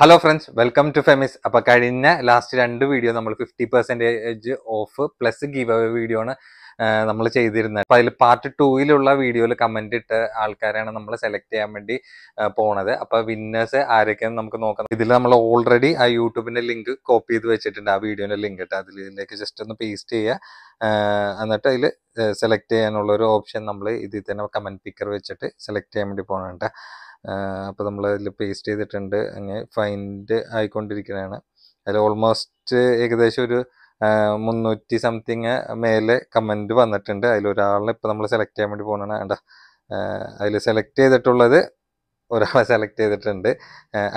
hello friends welcome to ഫെമിസ് അപ്പൊ കഴിഞ്ഞ ലാസ്റ്റ് രണ്ട് വീഡിയോ നമ്മൾ fifty percentage of plus give away video ആണ് നമ്മൾ ചെയ്തിരുന്നത് അപ്പൊ അതിൽ പാർട്ട് ടൂയിലുള്ള വീഡിയോയിൽ കമന്റ് ഇട്ട ആൾക്കാരാണ് നമ്മൾ സെലക്ട് ചെയ്യാൻ വേണ്ടി പോണത് അപ്പൊ വിന്നേഴ്സ് ആരൊക്കെയാണ് നമുക്ക് നോക്കാം ഇതിൽ നമ്മൾ ഓൾറെഡി ആ യൂട്യൂബിന്റെ ലിങ്ക് കോപ്പി ചെയ്ത് വെച്ചിട്ടുണ്ട് ആ വീഡിയോന്റെ ലിങ്ക് ഇട്ട് ഇതിലേക്ക് ജസ്റ്റ് ഒന്ന് പേസ്റ്റ് ചെയ്യുക എന്നിട്ട് അതിൽ സെലക്ട് ചെയ്യാനുള്ള ഒരു ഓപ്ഷൻ നമ്മൾ ഇതിൽ തന്നെ കമന്റ് പിക്കർ വെച്ചിട്ട് സെലക്ട് ചെയ്യാൻ വേണ്ടി പോകണം അപ്പോൾ നമ്മൾ അതിൽ പേസ്റ്റ് ചെയ്തിട്ടുണ്ട് അങ്ങനെ ഫൈൻഡ് ആയിക്കൊണ്ടിരിക്കുകയാണ് അതിൽ ഓൾമോസ്റ്റ് ഏകദേശം ഒരു മുന്നൂറ്റി സംതിങ് മേലെ കമൻറ്റ് വന്നിട്ടുണ്ട് അതിലൊരാളിനെ ഇപ്പോൾ നമ്മൾ സെലക്ട് ചെയ്യാൻ വേണ്ടി പോകണ വേണ്ട അതിൽ സെലക്ട് ചെയ്തിട്ടുള്ളത് ഒരാളെ സെലക്ട് ചെയ്തിട്ടുണ്ട്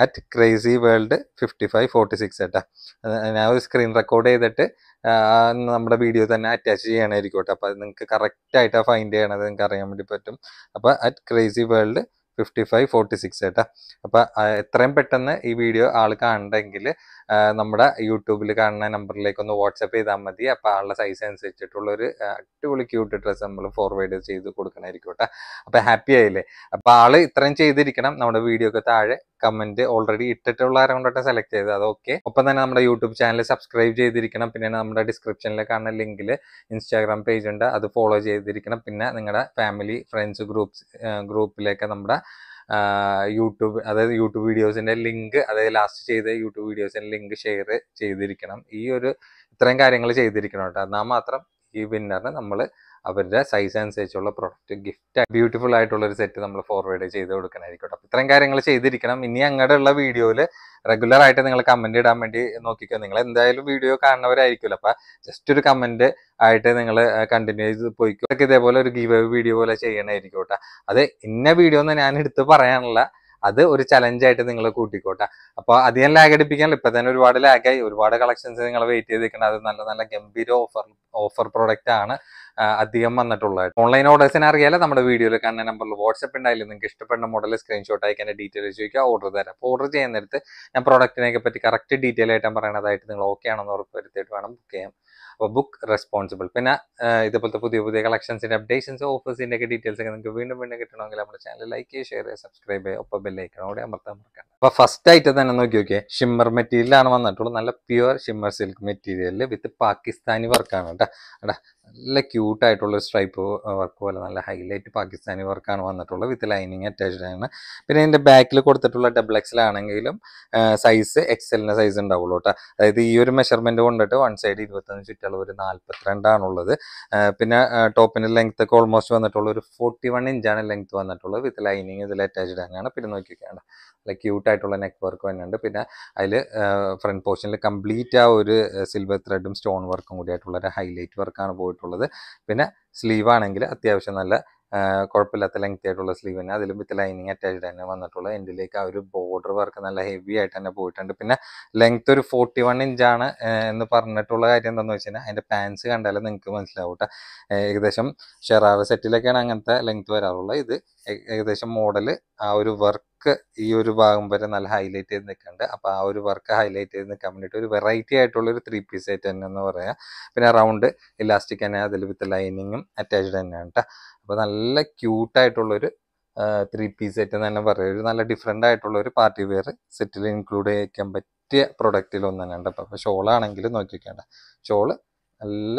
at crazy world fifty five forty six ആട്ടാ ഞാൻ ഒരു സ്ക്രീൻ റെക്കോർഡ് ചെയ്തിട്ട് നമ്മുടെ വീഡിയോ തന്നെ അറ്റാച്ച് ചെയ്യണമായിരിക്കും കേട്ടോ അപ്പോൾ അത് നിങ്ങൾക്ക് കറക്റ്റായിട്ടാണ് ഫൈൻഡ് ചെയ്യണത് നിങ്ങൾക്ക് അറിയാൻ വേണ്ടി പറ്റും അപ്പോൾ at crazy world fifty five forty six ഏട്ടാ അപ്പം എത്രയും പെട്ടെന്ന് ഈ വീഡിയോ ആൾ കാണണ്ടെങ്കിൽ നമ്മുടെ യൂട്യൂബിൽ കാണുന്ന നമ്പറിലേക്ക് ഒന്ന് വാട്സപ്പ് ചെയ്താൽ മതി അപ്പോൾ ആളുടെ സൈസ് അനുസരിച്ചിട്ടുള്ള ഒരു അടിപൊളി ക്യൂട്ട് ഡ്രസ്സ് നമ്മൾ ഫോർവേഡ് ചെയ്ത് കൊടുക്കണമായിരിക്കും കേട്ടോ അപ്പോൾ ഹാപ്പി ആയില്ലേ അപ്പോൾ ആള് ഇത്രയും ചെയ്തിരിക്കണം നമ്മുടെ വീഡിയോ ഒക്കെ താഴെ കമന്റ് ഓൾറെഡി ഇട്ടിട്ടുള്ള ആരോണ്ടോട്ടെ സെലക്ട് ചെയ്ത് അത് ഓക്കെ ഒപ്പം തന്നെ നമ്മുടെ യൂട്യൂബ് ചാനൽ സബ്സ്ക്രൈബ് ചെയ്തിരിക്കണം പിന്നെ നമ്മുടെ ഡിസ്ക്രിപ്ഷനിൽ കാണുന്ന ലിങ്കിൽ ഇൻസ്റ്റാഗ്രാം പേജ് ഉണ്ട് അത് ഫോളോ ചെയ്തിരിക്കണം പിന്നെ നിങ്ങളുടെ ഫാമിലി ഫ്രണ്ട്സ് ഗ്രൂപ്പ്സ് ഗ്രൂപ്പിലേക്ക് നമ്മുടെ യൂട്യൂബ് അതായത് യൂട്യൂബ് വീഡിയോസിന്റെ ലിങ്ക് അതായത് ലാസ്റ്റ് ചെയ്ത യൂട്യൂബ് വീഡിയോസിന്റെ ലിങ്ക് ഷെയർ ചെയ്തിരിക്കണം ഈ ഒരു ഇത്രയും കാര്യങ്ങൾ ചെയ്തിരിക്കണം കേട്ടോ എന്നാൽ മാത്രം ഈ വിന്നറിന് നമ്മൾ അവരുടെ സൈസ് അനുസരിച്ചുള്ള പ്രൊഡക്റ്റ് ഗിഫ്റ്റ് ബ്യൂട്ടിഫുൾ ആയിട്ടുള്ള ഒരു സെറ്റ് നമ്മൾ ഫോർവേഡ് ചെയ്ത് കൊടുക്കണമായിരിക്കും അപ്പോൾ ഇത്രയും കാര്യങ്ങൾ ചെയ്തിരിക്കണം ഇനി ഉള്ള വീഡിയോയിൽ റെഗുലർ ആയിട്ട് നിങ്ങൾ കമന്റ് ഇടാൻ വേണ്ടി നോക്കിക്കോ നിങ്ങൾ എന്തായാലും വീഡിയോ കാണുന്നവരായിരിക്കുമല്ലോ അപ്പം ജസ്റ്റ് ഒരു കമന്റ് ആയിട്ട് നിങ്ങൾ കണ്ടിന്യൂ ചെയ്ത് പോയിക്കോ ഇതേപോലെ ഒരു ഗീവ് വീഡിയോ പോലെ ചെയ്യണമായിരിക്കും കേട്ടോ അത് ഇന്ന വീഡിയോ ഞാൻ എടുത്ത് പറയാനുള്ള അത് ഒരു ചലഞ്ചായിട്ട് നിങ്ങൾ കൂട്ടിക്കോട്ടെ അപ്പോൾ അധികം ലാഗ് അടിപ്പിക്കാൻ ഇപ്പൊ തന്നെ ഒരുപാട് ലാഗായി ഒരുപാട് കളക്ഷൻസ് നിങ്ങൾ വെയിറ്റ് ചെയ്തിരിക്കണം അത് നല്ല നല്ല ഗംഭീര ഓഫർ ഓഫർ പ്രൊഡക്റ്റ് ആണ് അധികം വന്നിട്ടുള്ളത് ഓൺലൈൻ ഓർഡേഴ്സിനെ അറിയാലോ നമ്മുടെ വീഡിയോയിൽ കാണുന്ന നമ്പറിൽ വാട്സപ്പ് ഉണ്ടായില്ല നിങ്ങൾക്ക് ഇഷ്ടപ്പെടുന്ന മോഡൽ സ്ക്രീൻഷോട്ട് അയക്കാൻ ഡീറ്റെയിൽ ചോദിക്കുക ഓർഡർ തരാം അപ്പോൾ ഓർഡർ ചെയ്യുന്നിടത്ത് ഞാൻ പ്രോഡക്റ്റിനെ പറ്റി കറക്റ്റ് ഡീറ്റെയിൽ ആയിട്ട് പറയണതായിട്ട് നിങ്ങൾ ഓക്കെ ആണെന്ന് ഉറപ്പ് വരുത്തിയിട്ട് വേണം ബുക്ക് ചെയ്യാം അപ്പോൾ ബുക്ക് റെസ്പോൺസിബിൾ പിന്നെ ഇതുപോലത്തെ പുതിയ പുതിയ കളക്ഷൻസിൻ്റെ അപ്ഡേഷൻസ് ഓഫേഴ്സിൻ്റെ ഒക്കെ ഡീറ്റെയിൽസ് ഒക്കെ നിങ്ങൾക്ക് വീണ്ടും വീണ്ടും കിട്ടണമെങ്കിൽ നമ്മുടെ ചാനൽ ലൈക്ക് ചെയ്യുക ഷെയർ ചെയ്യുക സബ്സ്ക്രൈബ് ചെയ്യുക ഒപ്പം ബെല്ലൈക്കണോടെ അമർത്താൻ മറക്കാം അപ്പോൾ ഫസ്റ്റ് ആയിട്ട് തന്നെ നോക്കി നോക്കിയേ ഷിമ്മർ മെറ്റീരിയലാണ് വന്നിട്ടുള്ളത് നല്ല പ്യുവർ ഷിമ്മർ സിൽക്ക് മെറ്റീരിയലിൽ വിത്ത് പാകിസ്ഥാനി വർക്കാണ് കേട്ടോ നല്ല ക്യൂട്ടായിട്ടുള്ള സ്ട്രൈപ്പ് വർക്ക് പോലെ നല്ല ഹൈലൈറ്റ് പാകിസ്ഥാനി വർക്കാണ് വന്നിട്ടുള്ളത് വിത്ത് ലൈനിങ് അറ്റാച്ച്ഡ് ആണ് പിന്നെ ഇതിൻ്റെ ബാക്കിൽ കൊടുത്തിട്ടുള്ള ഡബിൾ ആണെങ്കിലും സൈസ് എക്സലിൻ്റെ സൈസ് ഉണ്ടാവുള്ളൂ കേട്ടോ അതായത് ഈ ഒരു മെഷർമെൻറ്റ് കൊണ്ടിട്ട് വൺ സൈഡ് ഇരുപത്തൊന്ന് ചുറ്റുള്ള ഒരു നാൽപ്പത്തിരണ്ടാണുള്ളത് പിന്നെ ടോപ്പിൻ്റെ ലെങ്ത്ത് ഒക്കെ ഓൾമോസ്റ്റ് വന്നിട്ടുള്ള ഒരു ഫോർട്ടി വൺ ഇഞ്ചാണ് ലെങ്ത്ത് വന്നിട്ടുള്ളത് വിത്ത് ലൈനിങ് ഇതിൽ അറ്റാച്ച്ഡ് ആണ് പിന്നെ നോക്കിയൊക്കെയാണ് നല്ല ക്യൂട്ടായിട്ടുള്ള നെക്ക് വർക്ക് ഉണ്ട് പിന്നെ അതിൽ ഫ്രണ്ട് പോർഷനിൽ കംപ്ലീറ്റ് ആ ഒരു സിൽവർ ത്രെഡും സ്റ്റോൺ വർക്കും കൂടി ആയിട്ടുള്ള ഒരു ഹൈലൈറ്റ് വർക്കാണ് പോയിട്ട് ഇട്ടിട്ടുള്ളത് പിന്നെ സ്ലീവാണെങ്കിൽ അത്യാവശ്യം നല്ല കുഴപ്പമില്ലാത്ത ലെങ്ത് ആയിട്ടുള്ള സ്ലീവ് തന്നെ അതിലും വിത്ത് ലൈനിങ് അറ്റാച്ച്ഡ് തന്നെ വന്നിട്ടുള്ള എൻഡിലേക്ക് ആ ഒരു ബോർഡർ വർക്ക് നല്ല ഹെവി ആയിട്ട് തന്നെ പോയിട്ടുണ്ട് പിന്നെ ലെങ്ത് ഒരു ഫോർട്ടി വൺ ഇഞ്ചാണ് എന്ന് പറഞ്ഞിട്ടുള്ള കാര്യം എന്താണെന്ന് വെച്ച് കഴിഞ്ഞാൽ അതിൻ്റെ പാൻസ് കണ്ടാലും നിങ്ങൾക്ക് മനസ്സിലാവട്ടെ ഏകദേശം ഷെറാറ സെറ്റിലൊക്കെയാണ് അങ്ങനത്തെ ലെങ്ത് വരാറുള്ളത് ഇത് ഏകദേശം മോഡൽ ആ ഒരു വർക്ക് വർക്ക് ഈ ഒരു ഭാഗം വരെ നല്ല ഹൈലൈറ്റ് ചെയ്ത് നിൽക്കുന്നുണ്ട് അപ്പോൾ ആ ഒരു വർക്ക് ഹൈലൈറ്റ് ചെയ്ത് നിൽക്കാൻ വേണ്ടിയിട്ട് ഒരു വെറൈറ്റി ആയിട്ടുള്ള ഒരു ത്രീ പീസ് ആയിട്ട് തന്നെ എന്ന് പറയാം പിന്നെ റൗണ്ട് ഇലാസ്റ്റിക് തന്നെ അതിൽ വിത്ത് ലൈനിങ്ങും അറ്റാച്ച്ഡ് തന്നെയാണ് കേട്ടോ അപ്പോൾ നല്ല ക്യൂട്ടായിട്ടുള്ളൊരു ത്രീ പീസ് സെറ്റ് തന്നെ പറയാം ഒരു നല്ല ഡിഫറെൻ്റ് ആയിട്ടുള്ള ഒരു പാർട്ടി വെയർ സെറ്റിൽ ഇൻക്ലൂഡ് ചെയ്യിക്കാൻ പറ്റിയ പ്രൊഡക്റ്റിൽ ഒന്ന് തന്നെ ഉണ്ട് അപ്പോൾ ഷോളാണെങ്കിലും നോക്കി ഷോള് നല്ല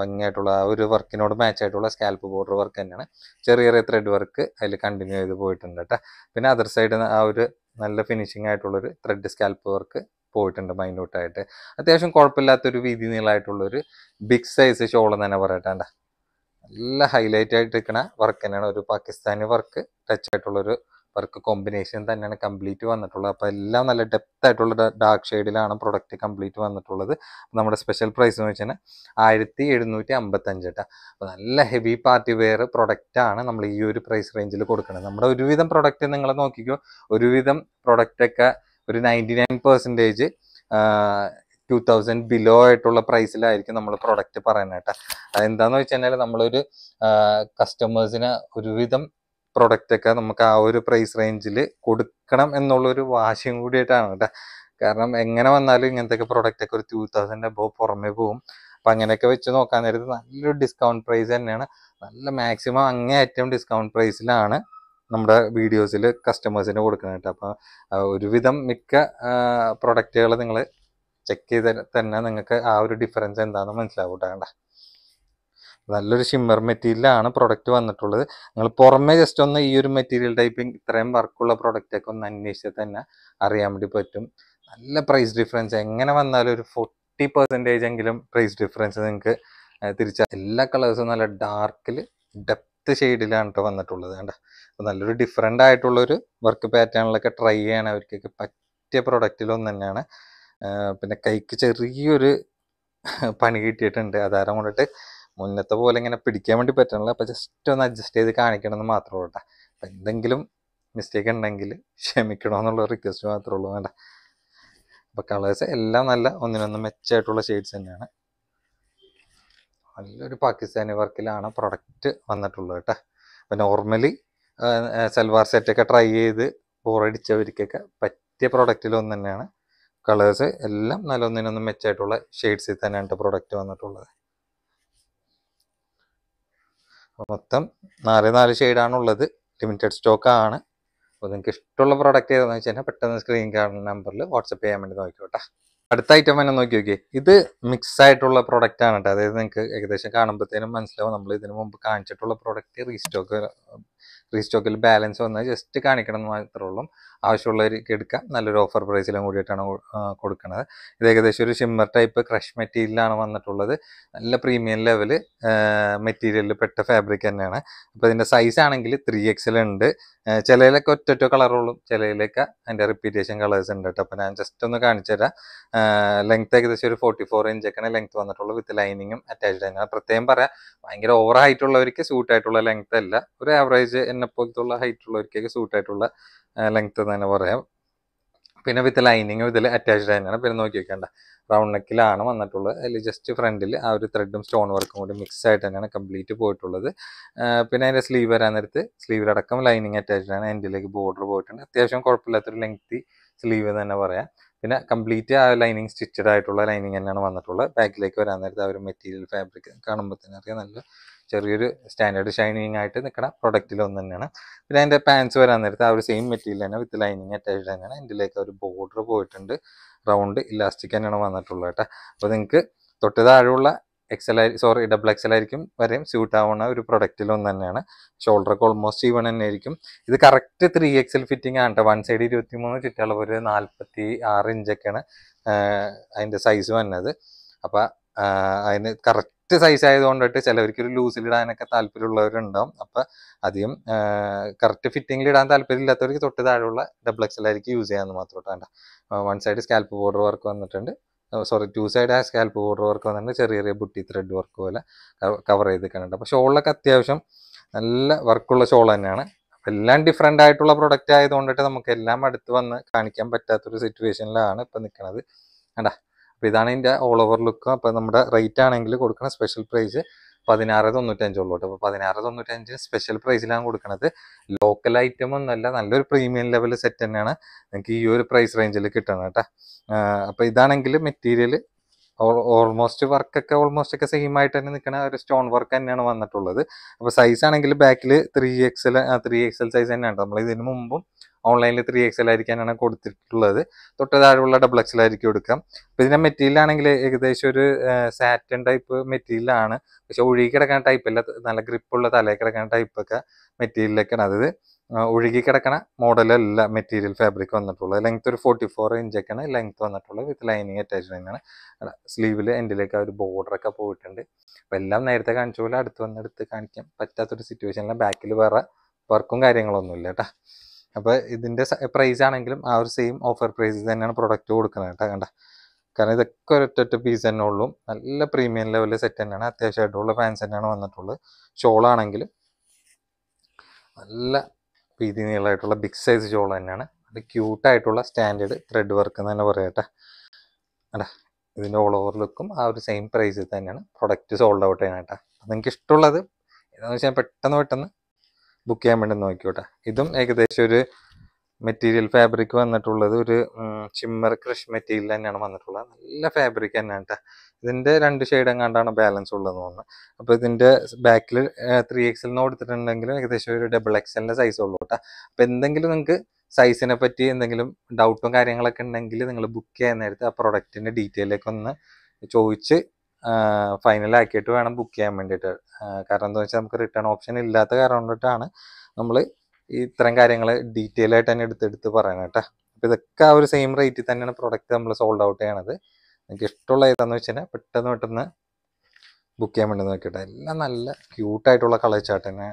ഭംഗിയായിട്ടുള്ള ആ ഒരു വർക്കിനോട് മാച്ച് ആയിട്ടുള്ള സ്കാൽപ്പ് ബോർഡർ വർക്ക് തന്നെയാണ് ചെറിയ ചെറിയ ത്രെഡ് വർക്ക് അതിൽ കണ്ടിന്യൂ ചെയ്ത് പോയിട്ടുണ്ട് കേട്ടോ പിന്നെ അതർ സൈഡ് ആ ഒരു നല്ല ഫിനിഷിംഗ് ആയിട്ടുള്ളൊരു ത്രെഡ് സ്കാൽപ്പ് വർക്ക് പോയിട്ടുണ്ട് മൈന്യൂട്ടായിട്ട് അത്യാവശ്യം കുഴപ്പമില്ലാത്തൊരു വീതി നീളമായിട്ടുള്ളൊരു ബിഗ് സൈസ് ഷോൾ തന്നെ പറയട്ടാണ്ട നല്ല ഹൈലൈറ്റ് ആയിട്ട് നിൽക്കുന്ന വർക്ക് തന്നെയാണ് ഒരു പാകിസ്ഥാനി വർക്ക് ടച്ച് ആയിട്ടുള്ളൊരു വർക്ക് കോമ്പിനേഷൻ തന്നെയാണ് കംപ്ലീറ്റ് വന്നിട്ടുള്ളത് അപ്പോൾ എല്ലാം നല്ല ഡെപ്ത് ആയിട്ടുള്ള ഡാർക്ക് ഷെയ്ഡിലാണ് പ്രൊഡക്റ്റ് കംപ്ലീറ്റ് വന്നിട്ടുള്ളത് നമ്മുടെ സ്പെഷ്യൽ പ്രൈസ് എന്ന് വെച്ചാൽ ആയിരത്തി എഴുന്നൂറ്റി അമ്പത്തഞ്ചട്ട അപ്പോൾ നല്ല ഹെവി പാർട്ടി വെയർ പ്രൊഡക്റ്റാണ് നമ്മൾ ഈ ഒരു പ്രൈസ് റേഞ്ചിൽ കൊടുക്കുന്നത് നമ്മുടെ ഒരുവിധം പ്രൊഡക്റ്റ് നിങ്ങൾ നോക്കിക്കോ ഒരുവിധം പ്രൊഡക്റ്റൊക്കെ ഒരു ninety nine two thousand below ആയിട്ടുള്ള പ്രൈസിലായിരിക്കും നമ്മൾ പ്രൊഡക്റ്റ് പറയുന്നത് അതെന്താന്ന് വെച്ച് കഴിഞ്ഞാൽ നമ്മളൊരു കസ്റ്റമേഴ്സിന് ഒരുവിധം പ്രൊഡക്റ്റൊക്കെ നമുക്ക് ആ ഒരു പ്രൈസ് റേഞ്ചിൽ കൊടുക്കണം എന്നുള്ളൊരു വാശിയും കൂടിയിട്ടാണ് കേട്ടോ കാരണം എങ്ങനെ വന്നാലും ഇങ്ങനത്തെ ഒക്കെ പ്രൊഡക്റ്റൊക്കെ ഒരു ടു തൗസൻഡ് അബോ പുറമേ പോകും അപ്പം അങ്ങനെയൊക്കെ വെച്ച് നോക്കാൻ നേരത്ത് നല്ലൊരു ഡിസ്കൗണ്ട് പ്രൈസ് തന്നെയാണ് നല്ല മാക്സിമം അങ്ങേയറ്റം ഡിസ്കൗണ്ട് പ്രൈസിലാണ് നമ്മുടെ വീഡിയോസിൽ കസ്റ്റമേഴ്സിന് കൊടുക്കുന്നത് കേട്ടോ അപ്പോൾ ഒരുവിധം മിക്ക പ്രൊഡക്റ്റുകൾ നിങ്ങൾ ചെക്ക് ചെയ്ത് തന്നെ നിങ്ങൾക്ക് ആ ഒരു ഡിഫറൻസ് എന്താണെന്ന് മനസ്സിലാവും നല്ലൊരു ഷിമ്മർ മെറ്റീരിയലാണ് പ്രൊഡക്റ്റ് വന്നിട്ടുള്ളത് നിങ്ങൾ പുറമേ ജസ്റ്റ് ഒന്ന് ഈ ഒരു മെറ്റീരിയൽ ടൈപ്പ് ഇത്രയും വർക്കുള്ള പ്രൊഡക്റ്റൊക്കെ ഒന്ന് അന്വേഷിച്ചാൽ തന്നെ അറിയാൻ വേണ്ടി പറ്റും നല്ല പ്രൈസ് ഡിഫറൻസ് എങ്ങനെ വന്നാലും ഒരു ഫോർട്ടി പെർസെൻറ്റേജ് എങ്കിലും പ്രൈസ് ഡിഫറൻസ് നിങ്ങൾക്ക് തിരിച്ച എല്ലാ കളേഴ്സും നല്ല ഡാർക്കിൽ ഡെപ്ത് ഷെയ്ഡിലാണ് കേട്ടോ വന്നിട്ടുള്ളത് കണ്ട നല്ലൊരു ഡിഫറെൻ്റ് ആയിട്ടുള്ളൊരു വർക്ക് പാറ്റേണിലൊക്കെ ട്രൈ ചെയ്യാൻ അവർക്കൊക്കെ പറ്റിയ പ്രൊഡക്റ്റിലൊന്നു തന്നെയാണ് പിന്നെ കൈക്ക് ചെറിയൊരു പണി കിട്ടിയിട്ടുണ്ട് അതാരം കൊണ്ടിട്ട് മുന്നത്തെ പോലെ ഇങ്ങനെ പിടിക്കാൻ വേണ്ടി പറ്റണില്ല അപ്പം ജസ്റ്റ് ഒന്ന് അഡ്ജസ്റ്റ് ചെയ്ത് കാണിക്കണമെന്ന് മാത്രമേ മാത്രം കേട്ടോ അപ്പം എന്തെങ്കിലും മിസ്റ്റേക്ക് ഉണ്ടെങ്കിൽ ക്ഷമിക്കണമെന്നുള്ള റിക്വസ്റ്റ് മാത്രമേ ഉള്ളൂ വേണ്ട അപ്പം കളേഴ്സ് എല്ലാം നല്ല ഒന്നിനൊന്ന് മെച്ചമായിട്ടുള്ള ഷെയ്ഡ്സ് തന്നെയാണ് നല്ലൊരു പാകിസ്ഥാനി വർക്കിലാണ് പ്രൊഡക്റ്റ് വന്നിട്ടുള്ളത് കേട്ടോ അപ്പം നോർമലി സൽവാർ സെറ്റൊക്കെ ട്രൈ ചെയ്ത് ബോറടിച്ചവർക്കൊക്കെ പറ്റിയ പ്രൊഡക്റ്റിൽ ഒന്ന് തന്നെയാണ് കളേഴ്സ് എല്ലാം നല്ലൊന്നിനൊന്നും മെച്ചായിട്ടുള്ള ഷെയ്ഡ്സിൽ തന്നെയാണ് പ്രൊഡക്റ്റ് വന്നിട്ടുള്ളത് മൊത്തം നാല് നാല് ഷെയ്ഡാണുള്ളത് ലിമിറ്റഡ് സ്റ്റോക്കാണ് അപ്പോൾ നിങ്ങൾക്ക് ഇഷ്ടമുള്ള പ്രോഡക്റ്റ് ഏതാണെന്ന് വെച്ച് കഴിഞ്ഞാൽ പെട്ടെന്ന് സ്ക്രീൻ കാണുന്ന നമ്പറിൽ വാട്സപ്പ് ചെയ്യാൻ വേണ്ടി നോക്കിക്കോട്ടെ അടുത്ത ഐറ്റം തന്നെ നോക്കി നോക്കിയേ ഇത് മിക്സ് ആയിട്ടുള്ള പ്രോഡക്റ്റ് ആണ് കേട്ടോ അതായത് നിങ്ങൾക്ക് ഏകദേശം കാണുമ്പോഴത്തേനും മനസ്സിലാവും നമ്മൾ ഇതിനു മുമ്പ് കാണിച്ചിട്ടുള്ള പ്രോഡക്റ്റ് റീസ്റ്റോക്ക് റീസ്റ്റോക്കിൽ ബാലൻസ് വന്നാൽ ജസ്റ്റ് കാണിക്കണം എന്ന് മാത്രമേ ഉള്ളൂ ആവശ്യമുള്ളവർക്ക് എടുക്കാം നല്ലൊരു ഓഫർ പ്രൈസിലും കൂടിയിട്ടാണ് കൊടുക്കുന്നത് ഇത് ഏകദേശം ഒരു ഷിമ്മർ ടൈപ്പ് ക്രഷ് മെറ്റീരിയലാണ് വന്നിട്ടുള്ളത് നല്ല പ്രീമിയം ലെവൽ മെറ്റീരിയലിൽ പെട്ട ഫാബ്രിക് തന്നെയാണ് അപ്പോൾ ഇതിൻ്റെ സൈസ് ആണെങ്കിൽ ത്രീ എക്സിൽ ഉണ്ട് ചിലയിലൊക്കെ ഒറ്റൊറ്റ കളറുള്ളൂ ചിലയിലൊക്കെ അതിൻ്റെ റിപ്പീറ്റേഷൻ കളേഴ്സ് ഉണ്ട് കേട്ടോ അപ്പോൾ ഞാൻ ജസ്റ്റ് ഒന്ന് കാണിച്ചു തരാം ലെങ്ത് ഏകദേശം ഒരു ഫോർട്ടി ഫോർ ഇഞ്ചൊക്കെയാണ് ലെങ്ത് വന്നിട്ടുള്ളൂ വിത്ത് ലൈനിങ്ങും അറ്റാച്ച്ഡ് ആണ് പ്രത്യേകം പറയാം ഭയങ്കര ഓവർ ഹൈറ്റ് ഉള്ളവർക്ക് സൂട്ടായിട്ടുള്ള ലെങ്ത് അല്ല ഒരു ആവറേജ് എന്നെ പോലത്തുള്ള ഹൈറ്റ് ഉള്ളവർക്കൊക്കെ സൂട്ടായിട്ടുള്ള ലെങ്ത് എന്ന് തന്നെ പറയാം പിന്നെ വിത്ത് ലൈനിങ് വിത്തിൽ അറ്റാച്ച്ഡ് തന്നെയാണ് പിന്നെ നോക്കി വെക്കേണ്ട റൗണ്ട് നെക്കിലാണ് വന്നിട്ടുള്ളത് അതിൽ ജസ്റ്റ് ഫ്രണ്ടിൽ ആ ഒരു ത്രെഡും സ്റ്റോൺ വർക്കും കൂടി മിക്സ് ആയിട്ട് തന്നെയാണ് കംപ്ലീറ്റ് പോയിട്ടുള്ളത് പിന്നെ അതിൻ്റെ സ്ലീവ് വരാൻ നേരത്ത് സ്ലീവിലടക്കം ലൈനിങ് അറ്റാച്ച്ഡ് ആണ് എൻഡിലേക്ക് ബോർഡർ പോയിട്ടുണ്ട് അത്യാവശ്യം കുഴപ്പമില്ലാത്തൊരു ലെങ്തി സ്ലീവ് തന്നെ പറയാം പിന്നെ കംപ്ലീറ്റ് ആ ലൈനിങ് സ്റ്റിച്ചഡ് ആയിട്ടുള്ള ലൈനിങ് തന്നെയാണ് വന്നിട്ടുള്ളത് ബാക്കിലേക്ക് വരാൻ നേരത്തെ ആ ഒരു മെറ്റീരിയൽ ഫാബ്രിക് കാണുമ്പോൾ തന്നെ അറിയാം നല്ല ചെറിയൊരു സ്റ്റാൻഡേർഡ് ഷൈനിങ് ആയിട്ട് നിൽക്കുന്ന പ്രൊഡക്റ്റിൽ ഒന്ന് തന്നെയാണ് പിന്നെ അതിൻ്റെ പാൻസ് വരാൻ നേരത്തെ ആ ഒരു സെയിം മെറ്റീരിയൽ തന്നെ വിത്ത് ലൈനിങ് അറ്റാച്ച്ഡ് തന്നെയാണ് ലേക്ക് ഒരു ബോർഡർ പോയിട്ടുണ്ട് റൗണ്ട് ഇലാസ്റ്റിക് തന്നെയാണ് വന്നിട്ടുള്ളത് കേട്ടോ അപ്പോൾ നിങ്ങൾക്ക് തൊട്ട് താഴെയുള്ള എക്സൽ സോറി ഡബിൾ എക്സൽ ആയിരിക്കും വരെയും സ്യൂട്ട് ആവുന്ന ഒരു പ്രൊഡക്റ്റിൽ ഒന്ന് തന്നെയാണ് ഷോൾഡറൊക്കെ ഓൾമോസ്റ്റ് ഈവൺ തന്നെ ആയിരിക്കും ഇത് കറക്റ്റ് ത്രീ എക്സൽ ഫിറ്റിംഗ് ആണ് കേട്ടോ വൺ സൈഡ് ഇരുപത്തി മൂന്ന് ചുറ്റളവ് ഒരു നാൽപ്പത്തി ആറ് ഇഞ്ചൊക്കെയാണ് അതിൻ്റെ സൈസ് വന്നത് അപ്പോൾ അതിന് കറക്റ്റ് കറക്റ്റ് സൈസ് ആയതുകൊണ്ടിട്ട് ചിലവർക്ക് ഒരു ലൂസിലിടാനൊക്കെ താല്പര്യമുള്ളവരുണ്ടാവും അപ്പം അധികം കറക്റ്റ് ഫിറ്റിംഗിൽ ഇടാൻ ഇല്ലാത്തവർക്ക് തൊട്ട് താഴെയുള്ള ഡബിൾ ആയിരിക്കും യൂസ് ചെയ്യാമെന്ന് മാത്രമായിട്ട് വേണ്ട one side scallop border work വന്നിട്ടുണ്ട് സോറി ടു സൈഡ് ആ സ്കാൽപ്പ് ബോർഡർ വർക്ക് വന്നിട്ടുണ്ട് ചെറിയ ചെറിയ ബുട്ടി ത്രെഡ് വർക്ക് പോലെ കവർ നിൽക്കുന്നുണ്ട് അപ്പോൾ ഷോളിലൊക്കെ അത്യാവശ്യം നല്ല വർക്കുള്ള ഷോൾ തന്നെയാണ് എല്ലാം ഡിഫറെൻ്റ് ആയിട്ടുള്ള പ്രൊഡക്റ്റ് ആയതുകൊണ്ടിട്ട് നമുക്ക് എല്ലാം അടുത്ത് വന്ന് കാണിക്കാൻ പറ്റാത്തൊരു സിറ്റുവേഷനിലാണ് ഇപ്പം നിൽക്കുന്നത് കണ്ടാ അപ്പോൾ ഇതാണ് ഇതിൻ്റെ ഓൾ ഓവർ ലുക്ക് അപ്പോൾ നമ്മുടെ റേറ്റ് ആണെങ്കിൽ കൊടുക്കുന്ന സ്പെഷ്യൽ പ്രൈസ് പതിനാറ് തൊണ്ണൂറ്റഞ്ചുള്ളൂ കേട്ടോ അപ്പോൾ പതിനാറ് തൊണ്ണൂറ്റഞ്ച് സ്പെഷ്യൽ പ്രൈസിലാണ് കൊടുക്കുന്നത് ലോക്കൽ ഐറ്റം ഒന്നല്ല നല്ലൊരു പ്രീമിയം ലെവൽ സെറ്റ് തന്നെയാണ് നിങ്ങൾക്ക് ഈ ഒരു പ്രൈസ് റേഞ്ചിൽ കിട്ടണം കേട്ടോ അപ്പോൾ ഇതാണെങ്കിൽ മെറ്റീരിയൽ ഓൾമോസ്റ്റ് വർക്കൊക്കെ ഓൾമോസ്റ്റ് ഒക്കെ സെയിം ആയിട്ട് തന്നെ നിൽക്കുന്ന ഒരു സ്റ്റോൺ വർക്ക് തന്നെയാണ് വന്നിട്ടുള്ളത് അപ്പോൾ സൈസ് ആണെങ്കിൽ ബാക്കിൽ three XL three XL size തന്നെയാണ് നമ്മൾ ഇതിന് മുമ്പും ഓൺലൈനിൽ ത്രീ ആയിരിക്കാനാണ് കൊടുത്തിട്ടുള്ളത് തൊട്ട് താഴെയുള്ള ഡബിൾ ആയിരിക്കും എടുക്കാം അപ്പം ഇതിൻ്റെ മെറ്റീരിയൽ ആണെങ്കിൽ ഏകദേശം ഒരു സാറ്റൻ ടൈപ്പ് മെറ്റീരിയലാണ് പക്ഷെ ഒഴുകി കിടക്കുന്ന ടൈപ്പ് അല്ല നല്ല ഗ്രിപ്പുള്ള തലയിൽ കിടക്കുന്ന ടൈപ്പൊക്കെ മെറ്റീരിയലൊക്കെയാണ് അതായത് ഒഴുകി കിടക്കണ മോഡലല്ല മെറ്റീരിയൽ ഫാബ്രിക് വന്നിട്ടുള്ളത് ലെങ്ത് ഒരു ഫോർട്ടി ഫോർ ഇഞ്ചൊക്കെയാണ് ലെങ്ത് വന്നിട്ടുള്ളത് വിത്ത് ലൈനിങ് അറ്റാച്ച് തന്നെയാണ് സ്ലീവിൽ എൻഡിലേക്ക് ആ ഒരു ബോർഡറൊക്കെ പോയിട്ടുണ്ട് അപ്പോൾ എല്ലാം നേരത്തെ കാണിച്ച പോലെ അടുത്ത് വന്നെടുത്ത് കാണിക്കാൻ പറ്റാത്തൊരു സിറ്റുവേഷനിലാണ് ബാക്കിൽ വേറെ വർക്കും കാര്യങ്ങളൊന്നുമില്ല കേട്ടോ അപ്പോൾ ഇതിൻ്റെ പ്രൈസ് ആണെങ്കിലും ആ ഒരു സെയിം ഓഫർ പ്രൈസിൽ തന്നെയാണ് പ്രൊഡക്റ്റ് കൊടുക്കുന്നത് കേട്ടോ കണ്ട കാരണം ഇതൊക്കെ ഒരൊറ്റ പീസ് തന്നെ ഉള്ളൂ നല്ല പ്രീമിയം ലെവലിൽ സെറ്റ് തന്നെയാണ് അത്യാവശ്യമായിട്ടുള്ള ഫാൻസ് തന്നെയാണ് വന്നിട്ടുള്ളത് ഷോളാണെങ്കിൽ നല്ല വീതി നീളമായിട്ടുള്ള ബിഗ് സൈസ് ഷോൾ തന്നെയാണ് അത് ക്യൂട്ടായിട്ടുള്ള സ്റ്റാൻഡേർഡ് ത്രെഡ് വർക്ക് എന്ന് തന്നെ പറയട്ടെ അല്ല ഇതിൻ്റെ ഓൾ ഓവർ ലുക്കും ആ ഒരു സെയിം പ്രൈസിൽ തന്നെയാണ് പ്രൊഡക്റ്റ് സോൾഡ് ഔട്ട് ചെയ്യാനായിട്ടാണ് അപ്പം നിങ്ങൾക്ക് ഇഷ്ടമുള്ളത് എന്താണെന്ന് വെച്ചാൽ പെട്ടെന്ന് പെട്ടെന്ന് ബുക്ക് ചെയ്യാൻ വേണ്ടി നോക്കിക്കോട്ടെ ഇതും ഏകദേശം ഒരു മെറ്റീരിയൽ ഫാബ്രിക് വന്നിട്ടുള്ളത് ഒരു ചിമ്മർ ക്രഷ് മെറ്റീരിയൽ തന്നെയാണ് വന്നിട്ടുള്ളത് നല്ല ഫാബ്രിക് തന്നെയാണ് കേട്ടോ ഇതിൻ്റെ രണ്ട് ഷെയ്ഡ് എങ്ങാണ്ടാണ് ബാലൻസ് ഉള്ളതെന്ന് തോന്നുന്നത് അപ്പോൾ ഇതിൻ്റെ ബാക്കിൽ ത്രീ എക്സലിന് കൊടുത്തിട്ടുണ്ടെങ്കിലും ഏകദേശം ഒരു ഡബിൾ എക്സലിൻ്റെ സൈസ് ഉള്ളൂ കേട്ടോ അപ്പോൾ എന്തെങ്കിലും നിങ്ങൾക്ക് സൈസിനെ പറ്റി എന്തെങ്കിലും ഡൗട്ടും കാര്യങ്ങളൊക്കെ ഉണ്ടെങ്കിൽ നിങ്ങൾ ബുക്ക് ചെയ്യാൻ നേരത്തെ ആ പ്രൊഡക്റ്റിൻ്റെ ഡീറ്റെയിലേക്ക് ഒന്ന് ചോദിച്ച് ഫൈനലാക്കിയിട്ട് വേണം ബുക്ക് ചെയ്യാൻ വേണ്ടിയിട്ട് കാരണം എന്താ വെച്ചാൽ നമുക്ക് റിട്ടേൺ ഓപ്ഷൻ ഇല്ലാത്ത കാരണം കൊണ്ടിട്ടാണ് നമ്മൾ ഇത്തരം കാര്യങ്ങൾ ഡീറ്റെയിൽ ആയിട്ട് തന്നെ എടുത്തെടുത്ത് പറയണം കേട്ടോ അപ്പം ഇതൊക്കെ ആ ഒരു സെയിം റേറ്റിൽ തന്നെയാണ് പ്രൊഡക്റ്റ് നമ്മൾ സോൾഡ് ഔട്ട് ചെയ്യണത് എനിക്ക് ഇഷ്ടമുള്ള ഏതാന്ന് വെച്ച് കഴിഞ്ഞാൽ പെട്ടെന്ന് പെട്ടെന്ന് ബുക്ക് ചെയ്യാൻ വേണ്ടി നോക്കിയിട്ട് എല്ലാം നല്ല ക്യൂട്ടായിട്ടുള്ള കളർ ചാർട്ട് തന്നെ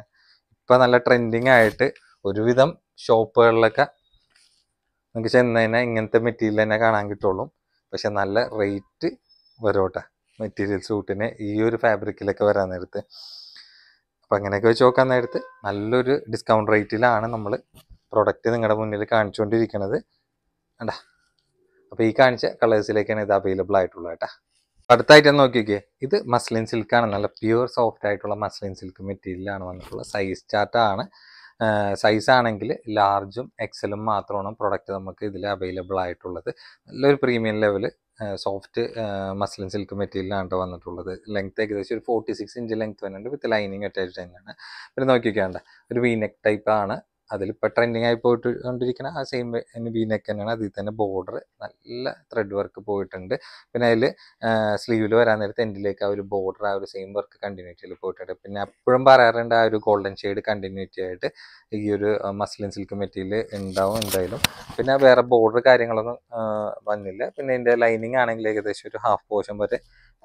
ഇപ്പം നല്ല ട്രെൻഡിങ് ആയിട്ട് ഒരുവിധം ഷോപ്പുകളിലൊക്കെ നിങ്ങൾക്ക് ചെന്ന് കഴിഞ്ഞാൽ ഇങ്ങനത്തെ മെറ്റീരിയൽ തന്നെ കാണാൻ കിട്ടുള്ളൂ പക്ഷെ നല്ല റേറ്റ് വരും കേട്ടോ മെറ്റീരിയൽ സൂട്ടിന് ഈ ഒരു ഫാബ്രിക്കിലൊക്കെ വരാൻ നേരത്ത് അപ്പം അങ്ങനെയൊക്കെ വെച്ച് നോക്കാൻ നേരത്ത് നല്ലൊരു ഡിസ്കൗണ്ട് റേറ്റിലാണ് നമ്മൾ പ്രൊഡക്റ്റ് നിങ്ങളുടെ മുന്നിൽ കാണിച്ചുകൊണ്ടിരിക്കുന്നത് കണ്ടാ അപ്പോൾ ഈ കാണിച്ച കളേഴ്സിലേക്കാണ് ഇത് അവൈലബിൾ ആയിട്ടുള്ളത് കേട്ടോ അടുത്തായിട്ട് നോക്കിക്കേ ഇത് മസ്ലിൻ സിൽക്കാണ് നല്ല പ്യുവർ സോഫ്റ്റ് ആയിട്ടുള്ള മസ്ലിൻ സിൽക്ക് മെറ്റീരിയലാണ് വന്നിട്ടുള്ളത് സൈസ് ചാർട്ടാണ് സൈസ് ആണെങ്കിൽ ലാർജും എക്സലും മാത്രമാണ് പ്രൊഡക്റ്റ് നമുക്ക് ഇതിൽ അവൈലബിൾ ആയിട്ടുള്ളത് നല്ലൊരു premium level soft muslin silk മെറ്റീരിയലാണ് വന്നിട്ടുള്ളത് ലെങ്ത് ഏകദേശം ഒരു ഫോർട്ടി സിക്സ് ഇഞ്ച് ലെങ്ത് വരുന്നുണ്ട് വിത്ത് ലൈനിങ് അറ്റാച്ച്ഡ് തന്നെയാണ് പിന്നെ നോക്കിയൊക്കെയാണ്ട് ഒരു വി ടൈപ്പ് ടൈപ്പാണ് അതിലിപ്പോൾ ട്രെൻഡിങ് ആയി പോയിട്ട് കൊണ്ടിരിക്കുന്ന ആ സെയിം ബി നെക്ക് തന്നെയാണ് അതിൽ തന്നെ ബോർഡർ നല്ല ത്രെഡ് വർക്ക് പോയിട്ടുണ്ട് പിന്നെ അതിൽ സ്ലീവിൽ വരാൻ നേരത്തെ എൻഡിലേക്ക് ആ ഒരു ബോർഡർ ആ ഒരു സെയിം വർക്ക് കണ്ടിന്യൂറ്റിയിൽ പോയിട്ടുണ്ട് പിന്നെ എപ്പോഴും പറയാറുണ്ട് ആ ഒരു ഗോൾഡൻ ഷെയ്ഡ് കണ്ടിന്യൂറ്റി ആയിട്ട് ഈ ഒരു മസ്ലിൻ സിൽക്ക് മെറ്റീരിയൽ ഉണ്ടാവും എന്തായാലും പിന്നെ വേറെ ബോർഡർ കാര്യങ്ങളൊന്നും വന്നില്ല പിന്നെ ഇതിൻ്റെ ലൈനിങ് ആണെങ്കിൽ ഏകദേശം ഒരു ഹാഫ് പോർഷൻ വരെ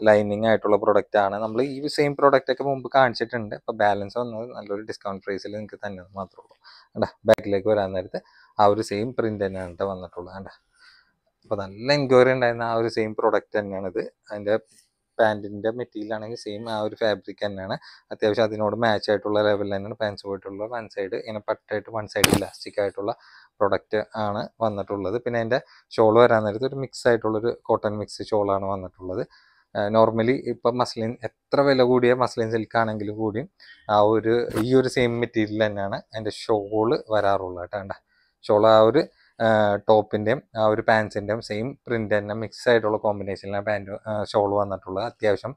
ലൈനിങ് ആയിട്ടുള്ള പ്രൊഡക്റ്റ് ആണ് നമ്മൾ ഈ സെയിം പ്രോഡക്റ്റ് ഒക്കെ മുമ്പ് കാണിച്ചിട്ടുണ്ട് അപ്പോൾ ബാലൻസ് വന്നത് നല്ലൊരു ഡിസ്കൗണ്ട് പ്രൈസിൽ നിങ്ങൾക്ക് തന്നെ മാത്രമേ ഉള്ളൂ ബാക്കിലേക്ക് വരാൻ നേരത്ത് ആ ഒരു സെയിം പ്രിന്റ് തന്നെയാണ് കേട്ടോ വന്നിട്ടുള്ളത് കണ്ടാ അപ്പോൾ നല്ല എൻക്വയറി ഉണ്ടായിരുന്ന ആ ഒരു സെയിം പ്രോഡക്റ്റ് തന്നെയാണിത് അതിന്റെ പാൻറ്റിന്റെ മെറ്റീരിയൽ ആണെങ്കിൽ സെയിം ആ ഒരു ഫാബ്രിക് തന്നെയാണ് അത്യാവശ്യം അതിനോട് മാച്ച് ആയിട്ടുള്ള ലെവലിൽ തന്നെയാണ് പാൻസ് പോയിട്ടുള്ള വൺ സൈഡ് ഇങ്ങനെ പട്ടായിട്ട് വൺ സൈഡ് ഇലാസ്റ്റിക് ആയിട്ടുള്ള പ്രൊഡക്റ്റ് ആണ് വന്നിട്ടുള്ളത് പിന്നെ അതിൻ്റെ ഷോൾ വരാൻ നേരത്ത് ഒരു മിക്സ് ആയിട്ടുള്ളൊരു കോട്ടൺ മിക്സ് ഷോളാണ് വന്നിട്ടുള്ളത് നോർമലി ഇപ്പം മസ്ലിൻ എത്ര വില കൂടിയ മസ്ലിൻ സിൽക്ക് ആണെങ്കിലും കൂടി ആ ഒരു ഈ ഒരു സെയിം മെറ്റീരിയൽ തന്നെയാണ് അതിൻ്റെ ഷോള് വരാറുള്ളത് കേട്ടോ ഷോള് ആ ഒരു ടോപ്പിൻ്റെയും ആ ഒരു പാൻസിൻ്റെയും സെയിം പ്രിൻ്റ് തന്നെ മിക്സ് ആയിട്ടുള്ള കോമ്പിനേഷനിലാണ് പാൻറ്റ് ഷോൾ വന്നിട്ടുള്ളത് അത്യാവശ്യം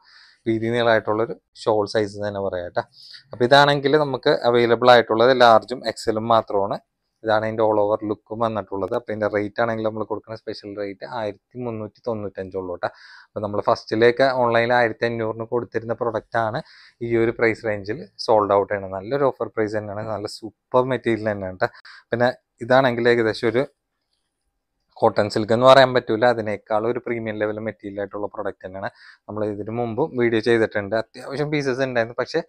രീതി നീളമായിട്ടുള്ളൊരു ഷോൾ സൈസ് തന്നെ പറയാം കേട്ടോ അപ്പോൾ ഇതാണെങ്കിൽ നമുക്ക് അവൈലബിൾ ആയിട്ടുള്ളത് ലാർജും എക്സലും മാത്രമാണ് ഇതാണ് അതിൻ്റെ ഓൾ ഓവർ ലുക്കും വന്നിട്ടുള്ളത് അപ്പോൾ ഇതിൻ്റെ റേറ്റ് ആണെങ്കിൽ നമ്മൾ കൊടുക്കുന്ന സ്പെഷ്യൽ റേറ്റ് ആയിരത്തി മുന്നൂറ്റി തൊണ്ണൂറ്റഞ്ചുള്ളൂ കേട്ടോ അപ്പോൾ നമ്മൾ ഫസ്റ്റിലേക്ക് ഓൺലൈനിൽ ആയിരത്തി അഞ്ഞൂറിന് കൊടുത്തിരുന്ന പ്രൊഡക്റ്റാണ് ഈ ഒരു പ്രൈസ് റേഞ്ചിൽ സോൾഡ് ഔട്ട് ആണ് നല്ലൊരു ഓഫർ പ്രൈസ് തന്നെയാണ് നല്ല സൂപ്പർ മെറ്റീരിയൽ തന്നെയാണ് കേട്ടോ പിന്നെ ഇതാണെങ്കിൽ ഏകദേശം ഒരു കോട്ടൺ സിൽക്ക് എന്ന് പറയാൻ പറ്റില്ല അതിനേക്കാൾ ഒരു പ്രീമിയം ലെവൽ മെറ്റീരിയൽ ആയിട്ടുള്ള പ്രൊഡക്റ്റ് തന്നെയാണ് നമ്മൾ ഇതിനു മുമ്പും വീഡിയോ ചെയ്തിട്ടുണ്ട് അത്യാവശ്യം പീസസ് ഉണ്ടായിരുന്നു പക്ഷെ